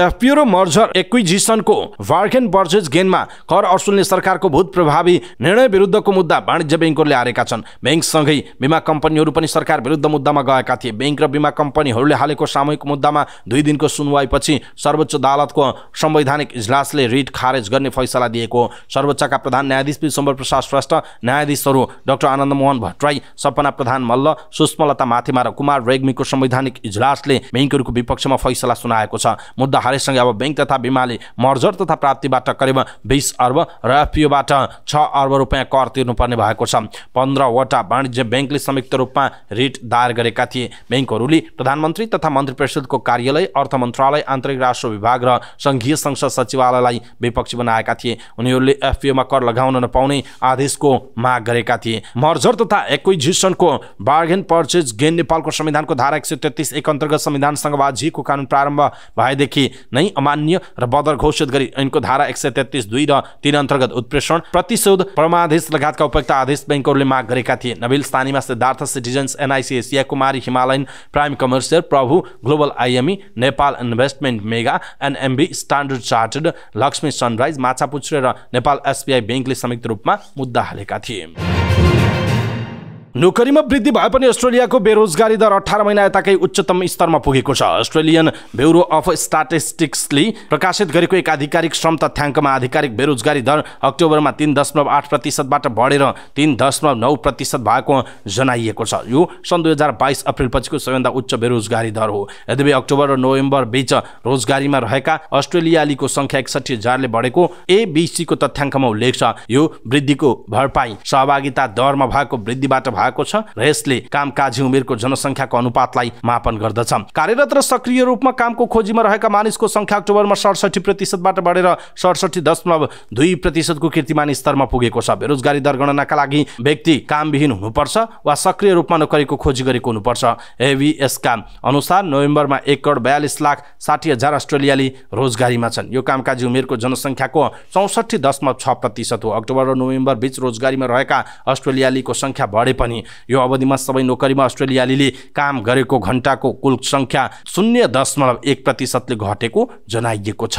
एफपिओ र मर्जर एक्विजिसनको भार्गेन बर्जेज गेनमा कर असुल्ने सरकारको भूत प्रभावी निर्णय विरुद्धको मुद्दा वाणिज्य ब्याङ्कहरूले हारेका छन् ब्याङ्कसँगै बिमा कम्पनीहरू पनि सरकार विरुद्ध मुद्दामा गएका थिए ब्याङ्क र बिमा कम्पनीहरूले हालेको सामूहिक मुद्दामा दुई दिनको सुनवाईपछि सर्वोच्च अदालतको संवैधानिक इजलासले रिट खारेज गर्ने फैसला दिएको सर्वोच्चका प्रधान न्यायाधीश विश्वम्बर प्रसाद श्रेष्ठ न्यायाधीशहरू डाक्टर आनन्द मोहन भट्टराई सपना प्रधान मल्ल सुष्मलता माथिमा र कुमार रेग्मीको संवैधानिक इजलासले ब्याङ्कहरूको विपक्षमा फैसला सुनाएको छ मुद्दा हारेसँग अब ब्याङ्क तथा बिमाले मर्जर तथा प्राप्तिबाट करिब बिस अर्ब र एफपिओबाट छ अर्ब रुपियाँ कर तिर्नुपर्ने भएको छ पन्ध्रवटा वाणिज्य ब्याङ्कले संयुक्त रूपमा रिट दायर गरेका थिए ब्याङ्कहरूले प्रधानमन्त्री तथा मन्त्री परिषदको कार्यालय अर्थ मन्त्रालय आन्तरिक राष्ट्र विभाग र सङ्घीय संसद सचिवालयलाई विपक्षी बनाएका थिए उनीहरूले एफपिओमा कर लगाउन नपाउने आदेशको माग गरेका थिए मर्जर तथा एक्विजिसनको बार्गेन पर्चेज गेन नेपालको संविधानको धारा एक सय तेत्तिस एक अन्तर्गत संविधानसँग बाझिएको कानुन प्रारम्भ भएदेखि नै अमान्य र बदर घोषित गरी ऐनको धारा एक सय तेत्तिस दुई र तिन अन्तर्गत उत्प्रेषण प्रतिशोध परमाधीश लगायतका उपयुक्त आदेश ब्याङ्कहरूले माग गरेका थिए नबिल स्थानीयमा Siddhartha Citizens NIC Asia Kumari Himalayan Prime Commercial Prabhu Global IME Nepal Investment Mega NMB Standard Chartered Laxmi Sunrise Machhapuchhre र नेपाल एसबिआई ब्याङ्कले संयुक्त रूपमा मुद्दा हालेका थिए नोकरीमा वृद्धि भए पनि अस्ट्रेलियाको बेरोजगारी दर अठार महिना यताकै उच्चतम स्तरमा पुगेको छ अस्ट्रेलियन ब्युरो अफ स्ट्याटिस्टिक्सले प्रकाशित गरेको एक आधिकारिक श्रम तथ्याङ्कमा आधिकारिक बेरोजगारी दर अक्टोबरमा तिन दशमलव आठ प्रतिशतबाट बढेर तिन दशमलव नौ प्रतिशत भएको जनाइएको छ यो सन् दुई हजार बाइस अप्रेल पछिको सबैभन्दा उच्च बेरोजगारी दर हो यद्यपि अक्टोबर र नोभेम्बर बिच रोजगारीमा रहेका अस्ट्रेलियालीको सङ्ख्या एकसठी हजारले बढेको एबिसीको तथ्याङ्कमा उल्लेख छ यो वृद्धिको भरपाई सहभागिता दरमा भएको वृद्धिबाट भएको छ र यसले कामकाजी उमेरको जनसङ्ख्याको अनुपातलाई मापन गर्दछ कार्यरत र सक्रिय रूपमा कामको खोजीमा रहेका मानिसको सङ्ख्या अक्टोबरमा सडसठी प्रतिशतबाट बढेर सडसठी दशमलव दुई प्रतिशतको कीर्तिमान स्तरमा पुगेको छ बेरोजगारी दर गणनाका लागि व्यक्ति कामविहीन हुनुपर्छ वा सक्रिय रूपमा नोकरीको खोजी गरेको हुनुपर्छ एभिएसका अनुसार नोभेम्बरमा एक करोड बयालिस लाख साठी हजार अस्ट्रेलियाली रोजगारीमा छन् यो कामकाजी उमेरको जनसङ्ख्याको चौसठी दशमलव छ प्रतिशत हो अक्टोबर र नोभेम्बर बीच रोजगारीमा रहेका अस्ट्रेलियालीको सङ्ख्या बढे पनि पनि यो अवधिमा सबै नोकरीमा अस्ट्रेलियालीले काम गरेको घन्टाको कुल सङ्ख्या शून्य दशमलव एक प्रतिशतले घटेको जनाइएको छ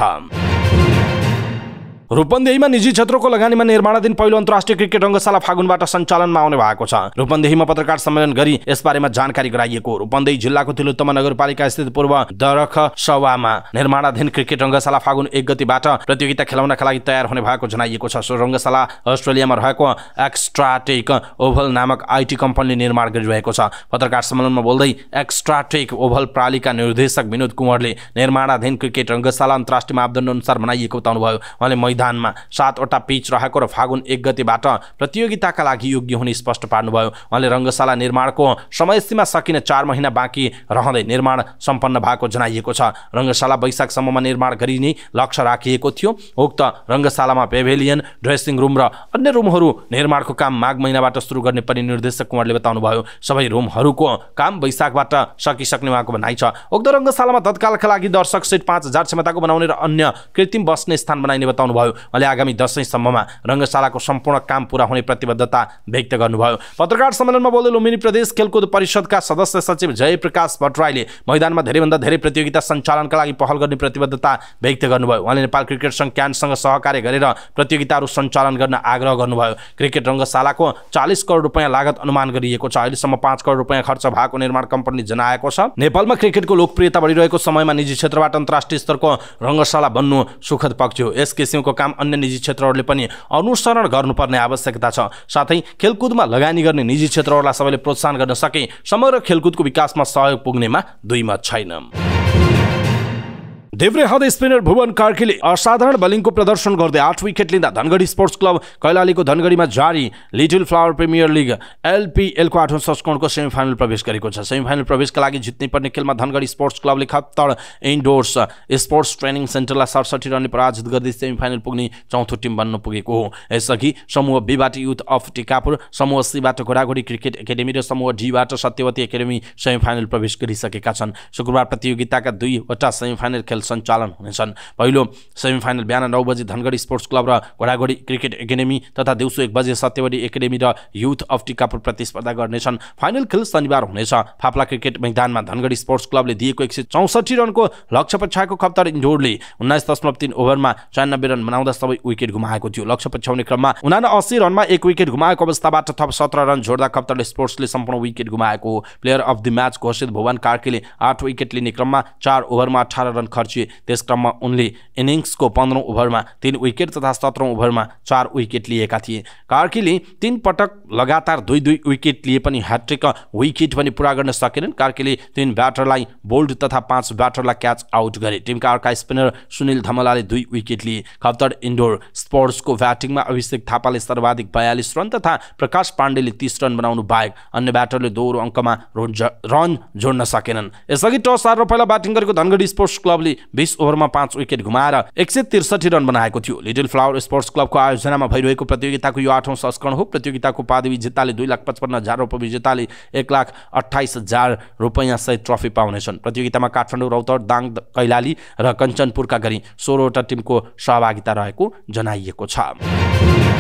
रूपन्देहीमा निजी क्षेत्रको लगानीमा निर्माणाधीन पहिलो अन्तर्राष्ट्रिय क्रिकेट रङ्गशाला फागुनबाट सञ्चालनमा आउने भएको छ रूपन्देहीमा पत्रकार सम्मेलन गरी यस बारेमा जानकारी गराइएको रूपन्देही जिल्लाको तिलोत्तमा नगरपालिका स्थित पूर्व दरख सवामा निर्माणाधीन क्रिकेट रङ्गशाला फागुन एक गतिबाट प्रतियोगिता खेलाउनका लागि तयार हुने भएको जनाइएको छ सो रङ्गशाला अस्ट्रेलियामा रहेको एक्स्ट्राटेक ओभल नामक आइटी कम्पनीले निर्माण गरिरहेको छ पत्रकार सम्मेलनमा बोल्दै एक्स्ट्राटेक ओभल प्रालीका निर्देशक विनोद कुँवरले निर्माणाधीन क्रिकेट रङ्गशाला अन्तर्राष्ट्रिय मापदण्ड अनुसार बनाइएको बताउनुभयो उहाँले मैदान संविधानमा सातवटा पिच रहेको र फागुन एक गतिबाट प्रतियोगिताका लागि योग्य हुने स्पष्ट पार्नुभयो उहाँले रङ्गशाला निर्माणको समयसीमा सकिने चार महिना बाँकी रहँदै निर्माण सम्पन्न भएको जनाइएको छ रङ्गशाला वैशाखसम्ममा निर्माण गरिने लक्ष्य राखिएको थियो उक्त रङ्गशालामा पेभेलियन ड्रेसिङ रुम र अन्य रुमहरू निर्माणको काम माघ महिनाबाट सुरु गर्ने पनि निर्देशक कुमारले बताउनुभयो सबै रुमहरूको काम वैशाखबाट सकिसक्ने उहाँको भनाइ छ उक्त रङ्गशालामा तत्कालका लागि दर्शक सिट पाँच हजार क्षमताको बनाउने र अन्य कृत्रिम बस्ने स्थान बनाइने बताउनुभयो उहाँले आगामी दसैँसम्ममा रङ्गशालाको सम्पूर्ण काम पुरा हुने प्रतिबद्धता व्यक्त गर्नुभयो पत्रकार सम्मेलनमा बोल्दै लुम्बिनी प्रदेश खेलकुद परिषदका सदस्य सचिव जयप्रकाश भट्टराईले मैदानमा धेरैभन्दा धेरै प्रतियोगिता सञ्चालनका लागि पहल गर्ने प्रतिबद्धता व्यक्त गर्नुभयो उहाँले नेपाल क्रिकेट सङ्घ क्यानसँग सहकार्य गरेर प्रतियोगिताहरू सञ्चालन गर्न आग्रह गर्नुभयो क्रिकेट रङ्गशालाको चालिस करोड रुपियाँ लागत अनुमान गरिएको छ अहिलेसम्म पाँच करोड रुपियाँ खर्च भएको निर्माण कम्पनी जनाएको छ नेपालमा क्रिकेटको लोकप्रियता बढिरहेको समयमा निजी क्षेत्रबाट अन्तर्राष्ट्रिय स्तरको रङ्गशाला बन्नु सुखद पक्ष हो यस किसिमको काम अन्य निजी क्षेत्रहरूले पनि अनुसरण गर्नुपर्ने आवश्यकता छ साथै खेलकुदमा लगानी गर्ने निजी क्षेत्रहरूलाई सबैले प्रोत्साहन गर्न सके समग्र खेलकुदको विकासमा सहयोग पुग्नेमा दुई मत छैन देव्रे हद स्पिनर भुवन कार्कीले असाधारण बलिङको प्रदर्शन गर्दै आठ विकेट लिँदा धनगढी स्पोर्ट्स क्लब कैलालीको धनगढीमा जारी लिटिल फ्लावर प्रिमियर लिग एलपिएलको आठौँ संस्करणको सेमिफाइनल प्रवेश गरेको छ सेमिफाइनल प्रवेशका लागि जित्नै पर्ने खेलमा धनगढी स्पोर्ट्स क्लबले खत्तर इन्डोर्स स्पोर्ट्स ट्रेनिङ सेन्टरलाई सडसठी रनले पराजित गर्दै सेमिफाइनल पुग्ने चौथो टिम बन्न पुगेको हो यसअघि समूह बीबाट युथ अफ टिकापुर समूह सीबाट घोडाघोडी क्रिकेट एकाडेमी र समूह डीबाट सत्यवती एकाडेमी सेमिफाइनल प्रवेश गरिसकेका छन् शुक्रबार प्रतियोगिताका दुईवटा सेमिफाइनल खेल सञ्चालन हुनेछन् पहिलो सेमिफाइनल बिहान नौ बजे धनगढी स्पोर्ट्स क्लब र घोडाघोडी क्रिकेट एकाडेमी तथा दिउँसो एक बजे सत्यवरी एकाडेमी र युथ अफ टिकापुर प्रतिस्पर्धा गर्नेछन् फाइनल खेल शनिबार हुनेछ फाप्ला क्रिकेट मैदानमा धनगढी स्पोर्ट्स क्लबले दिएको एक सय चौसठी रनको लक्ष्य पछ्याएको खप्तर इन्डोरले उन्नाइस दशमलव तिन ओभरमा छयानब्बे रन बनाउँदा सबै विकेट गुमाएको थियो लक्ष्य पछ्याउने क्रममा उना अस्सी रनमा एक विकेट गुमाएको अवस्थाबाट थप सत्र रन जोड्दा खप्तरले स्पोर्ट्सले सम्पूर्ण विकेट गुमाएको प्लेयर अफ द म्याच घोषित भुवन कार्कीले आठ विकेट लिने क्रममा चार ओभरमा अठार रन खर्च त्यस क्रममा उनले इनिङ्सको पन्ध्रौँ ओभरमा तिन विकेट तथा सत्रौँ ओभरमा चार विकेट लिएका थिए कार्कीले तिन पटक लगातार दुई दुई विकेट लिए पनि ह्याट्रिक विकेट पनि पुरा गर्न सकेनन् कार्कीले तिन ब्याटरलाई बोल्ड तथा पाँच ब्याटरलाई क्याच आउट गरे टिमका अर्का स्पिनर सुनिल धमलाले दुई विकेट लिए खप्तर इन्डोर स्पोर्ट्सको ब्याटिङमा अभिषेक थापाले सर्वाधिक बयालिस रन तथा प्रकाश पाण्डेले तिस रन बनाउनु बाहेक अन्य ब्याटरले दोहोरो अङ्कमा रन जोड्न सकेनन् यसअघि टस हारेर पहिला ब्याटिङ गरेको धनगढी स्पोर्ट्स क्लबले बिस ओभरमा पाँच विकेट घुमाएर एक सय त्रिसठी रन बनाएको थियो लिटिल फ्लावर स्पोर्ट्स क्लबको आयोजनामा भइरहेको प्रतियोगिताको यो आठौँ संस्करण हो प्रतियोगिताको उपाधि विजेताले दुई लाख पचपन्न हजार र उपविजेताले एक लाख अठाइस हजार सहित ट्रफी पाउनेछन् प्रतियोगितामा काठमाडौँ रौतहट दाङ कैलाली र कञ्चनपुरका गरी सोह्रवटा टिमको सहभागिता रहेको जनाइएको छ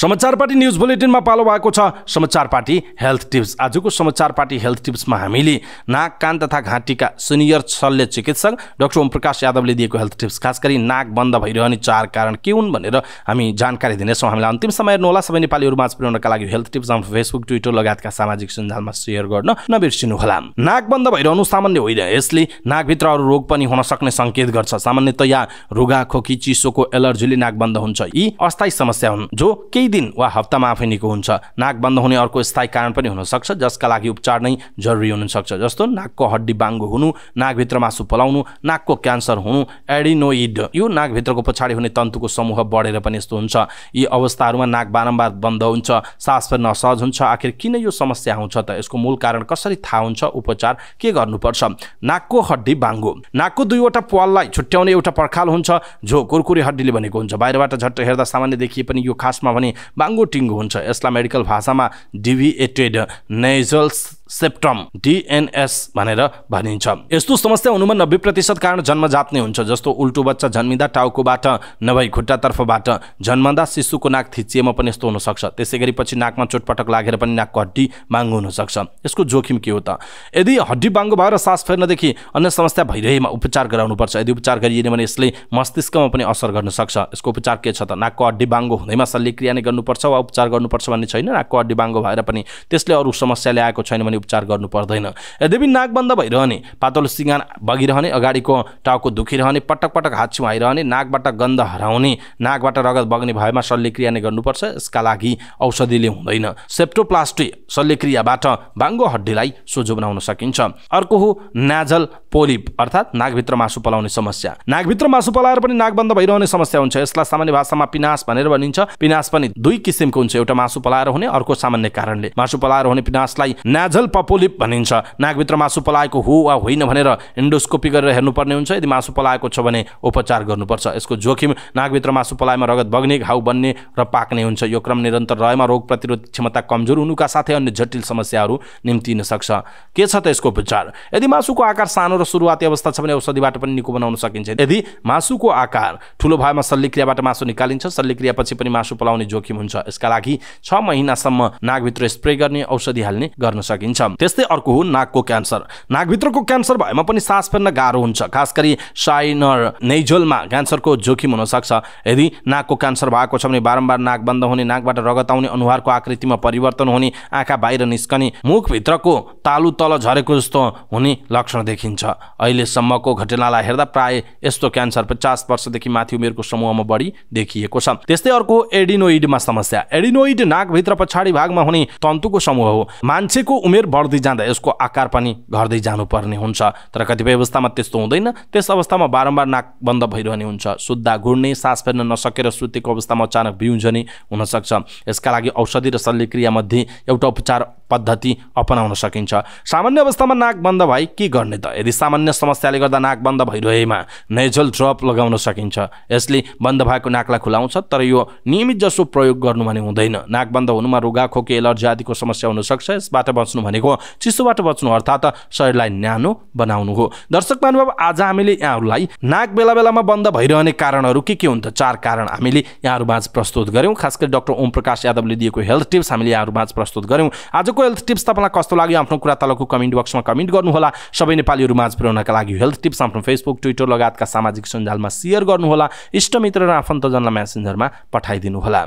समाचार पार्टी न्युज बुलेटिनमा पालो भएको छ समाचार पार्टी हेल्थ टिप्स आजको समाचार पार्टी हेल्थ टिप्समा हामीले नाक कान तथा घाँटीका सिनियर शल्य चिकित्सक डाक्टर प्रकाश यादवले दिएको हेल्थ टिप्स खास गरी नाक बन्द भइरहने चार कारण के हुन् भनेर हामी जानकारी दिनेछौँ हामीलाई अन्तिम समय हेर्नुहोला सबै नेपालीहरू माझ पुर्याउनका लागि हेल्थ टिप्स हाम्रो फेसबुक ट्विटर लगायतका सामाजिक सञ्जालमा सेयर गर्न नबिर्सिनुहोला नाक बन्द भइरहनु सामान्य होइन यसले नाकभित्र अरू रोग पनि हुन सक्ने सङ्केत गर्छ सामान्यतया रुगा खोकी चिसोको एलर्जीले नाक बन्द हुन्छ यी अस्थायी समस्या हुन् जो केही केही दिन वा हप्तामा आफै निको हुन्छ नाक बन्द हुने अर्को स्थायी कारण पनि हुनसक्छ जसका लागि उपचार नै जरुरी हुनसक्छ जस्तो नाकको हड्डी बाङ्गो हुनु नाकभित्र मासु पलाउनु नाकको क्यान्सर हुनु एडिनोइड यो नाकभित्रको पछाडि हुने तन्तुको समूह बढेर पनि यस्तो हुन्छ यी अवस्थाहरूमा नाक बारम्बार बन्द हुन्छ सास फेर्न असहज हुन्छ आखिर किन यो समस्या आउँछ त यसको मूल कारण कसरी थाहा हुन्छ उपचार के गर्नुपर्छ नाकको हड्डी बाङ्गो नाकको दुईवटा पाललाई छुट्याउने एउटा पर्खाल हुन्छ जो कुरकुरी हड्डीले भनेको हुन्छ बाहिरबाट झट्ट हेर्दा सामान्य देखिए पनि यो खासमा भने बाङ्गो टिङ्गो हुन्छ यसलाई मेडिकल भाषामा डिभिएटेड नेजल्स सेप्टम डिएनएस भनेर भनिन्छ यस्तो समस्या हुनुमा नब्बे प्रतिशत कारण जन्मजात नै हुन्छ जस्तो उल्टो बच्चा जन्मिँदा टाउकोबाट नभई खुट्टातर्फबाट जन्मदा शिशुको नाक थिचिएमा पनि यस्तो हुनसक्छ त्यसै गरी पछि नाकमा चोटपटक लागेर पनि नाकको हड्डी बाङ्गो हुनसक्छ यसको जोखिम के हो त यदि हड्डी बाङ्गो भएर सास फेर्नदेखि अन्य समस्या भइरहेमा उपचार गराउनुपर्छ यदि उपचार गरिएन भने यसले मस्तिष्कमा पनि असर गर्न सक्छ यसको उपचार के छ त नाकको हड्डी बाङ्गो हुँदैमा शल्यक्रिया नै गर्नुपर्छ वा उपचार गर्नुपर्छ भन्ने छैन नाकको हड्डी बाङ्गो भएर पनि त्यसले अरू समस्या ल्याएको छैन भने खोर्सानी उपचार गर्नु पर्दैन यद्यपि नाक बन्द भइरहने पातलो सिँगान बगिरहने अगाडिको टाउको दुखिरहने पटक पटक हात छुवाइरहने नाकबाट गन्ध हराउने नाकबाट रगत बग्ने भएमा शल्यक्रिया नै गर्नुपर्छ यसका लागि औषधिले हुँदैन सेप्टोप्लास्टी शल्यक्रियाबाट बाङ्गो हड्डीलाई सोझो बनाउन सकिन्छ अर्को हो नाजल पोलिप अर्थात् नाकभित्र मासु पलाउने समस्या नाकभित्र मासु पलाएर पनि नाक बन्द भइरहने समस्या हुन्छ यसलाई सामान्य भाषामा पिनास भनेर भनिन्छ पिनास पनि दुई किसिमको हुन्छ एउटा मासु पलाएर हुने अर्को सामान्य कारणले मासु पलाएर हुने पिनासलाई नाजल एल पपोलिप भनिन्छ नाकभित्र मासु पलाएको हो वा होइन भनेर इन्डोस्कोपी गरेर हेर्नुपर्ने हुन्छ यदि मासु पलाएको छ भने उपचार गर्नुपर्छ यसको जोखिम नाकभित्र मासु पलाएमा रगत बग्ने घाउ बन्ने र पाक्ने हुन्छ यो क्रम निरन्तर रहेमा रोग प्रतिरोध क्षमता कमजोर हुनुका साथै अन्य जटिल समस्याहरू निम्तिन सक्छ के छ त यसको उपचार यदि मासुको आकार सानो र सुरुवाती अवस्था छ भने औषधिबाट पनि निको बनाउन सकिन्छ यदि मासुको आकार ठुलो भएमा शल्यक्रियाबाट मासु निकालिन्छ शल्यक्रियापछि पनि मासु पलाउने जोखिम हुन्छ यसका लागि छ महिनासम्म नाकभित्र स्प्रे गर्ने औषधि हाल्ने गर्न सकिन्छ भनिन्छ त्यस्तै अर्को हो नाकको क्यान्सर नाकभित्रको क्यान्सर भएमा पनि सास फेर्न गाह्रो हुन्छ खास गरी साइनर नेइजोलमा क्यान्सरको जोखिम हुनसक्छ यदि नाकको क्यान्सर भएको छ भने बारम्बार नाक बन्द हुने नाकबाट रगत आउने अनुहारको आकृतिमा परिवर्तन हुने आँखा बाहिर निस्कने मुखभित्रको तालु तल झरेको जस्तो हुने लक्षण देखिन्छ अहिलेसम्मको घटनालाई हेर्दा प्राय यस्तो क्यान्सर पचास वर्षदेखि माथि उमेरको समूहमा बढी देखिएको छ त्यस्तै अर्को एडिनोइडमा समस्या एडिनोइड नाकभित्र पछाडि भागमा हुने तन्तुको समूह हो मान्छेको उमेर उमेर बढ्दै जाँदा यसको आकार पनि घट्दै जानुपर्ने हुन्छ तर कतिपय अवस्थामा त्यस्तो हुँदैन त्यस अवस्थामा बारम्बार नाक बन्द भइरहने हुन्छ सुत्दा घुड्ने सास फेर्न नसकेर सुतेको अवस्थामा अचानक बिउजने हुनसक्छ यसका लागि औषधि र शल्यक्रियामध्ये एउटा उपचार पद्धति अपनाउन सकिन्छ सामान्य अवस्थामा नाक बन्द भए के गर्ने त यदि सामान्य समस्याले गर्दा नाक बन्द भइरहेमा नेजल ड्रप लगाउन सकिन्छ यसले बन्द भएको नाकलाई खुलाउँछ तर यो नियमित जसो प्रयोग गर्नु भने हुँदैन नाक बन्द हुनुमा रुगा खोकी एलर्जी आदिको समस्या हुनसक्छ यसबाट बच्नु भने भनेको चिसोबाट बच्नु अर्थात् शरीरलाई न्यानो बनाउनु हो दर्शक महानुभाव आज हामीले यहाँहरूलाई नाक बेला बेलामा बन्द भइरहने कारणहरू के के हुन् त चार कारण हामीले यहाँहरूमाझ प्रस्तुत गऱ्यौँ खास गरी डक्टर ओम प्रकाश यादवले दिएको हेल्थ टिप्स हामीले यहाँहरूमाझ प्रस्तुत गऱ्यौँ आजको हेल्थ टिप्स तपाईँलाई कस्तो लाग्यो आफ्नो कुरा तलको कमेन्ट बक्समा कमेन्ट गर्नुहोला सबै नेपालीहरूमाझ पुर्याउनका लागि हेल्थ टिप्स आफ्नो फेसबुक ट्विटर लगायतका सामाजिक सञ्जालमा सेयर गर्नुहोला इष्टमित्र र आफन्तजनलाई म्यासेन्जरमा पठाइदिनुहोला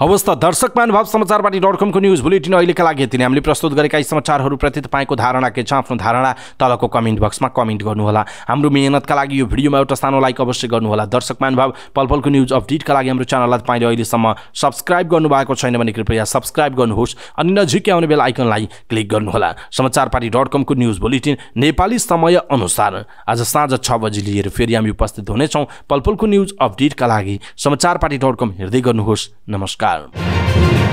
हवस् त दर्शक महानुभाव पार्टी डट कमको न्युज बुलेटिन अहिलेका लागि यति नै हामीले प्रस्तुत गरेका यी समाचारहरूप्रति तपाईँको धारणा के छ आफ्नो धारणा तलको कमेन्ट बक्समा कमेन्ट गर्नुहोला हाम्रो मेहनतका लागि यो भिडियोमा एउटा सानो लाइक अवश्य गर्नुहोला दर्शक महानुभाव पलपलको न्युज अपडेटका लागि हाम्रो च्यानललाई तपाईँले अहिलेसम्म सब्सक्राइब गर्नुभएको छैन भने कृपया सब्सक्राइब गर्नुहोस् अनि नजिकै आउने बेला आइकनलाई क्लिक गर्नुहोला पार्टी डट कमको न्युज बुलेटिन नेपाली समय अनुसार आज साँझ छ बजी लिएर फेरि हामी उपस्थित हुनेछौँ पलपलको न्युज अपडेटका लागि समाचारपाटी डट कम हेर्दै गर्नुहोस् नमस्कार Gracias.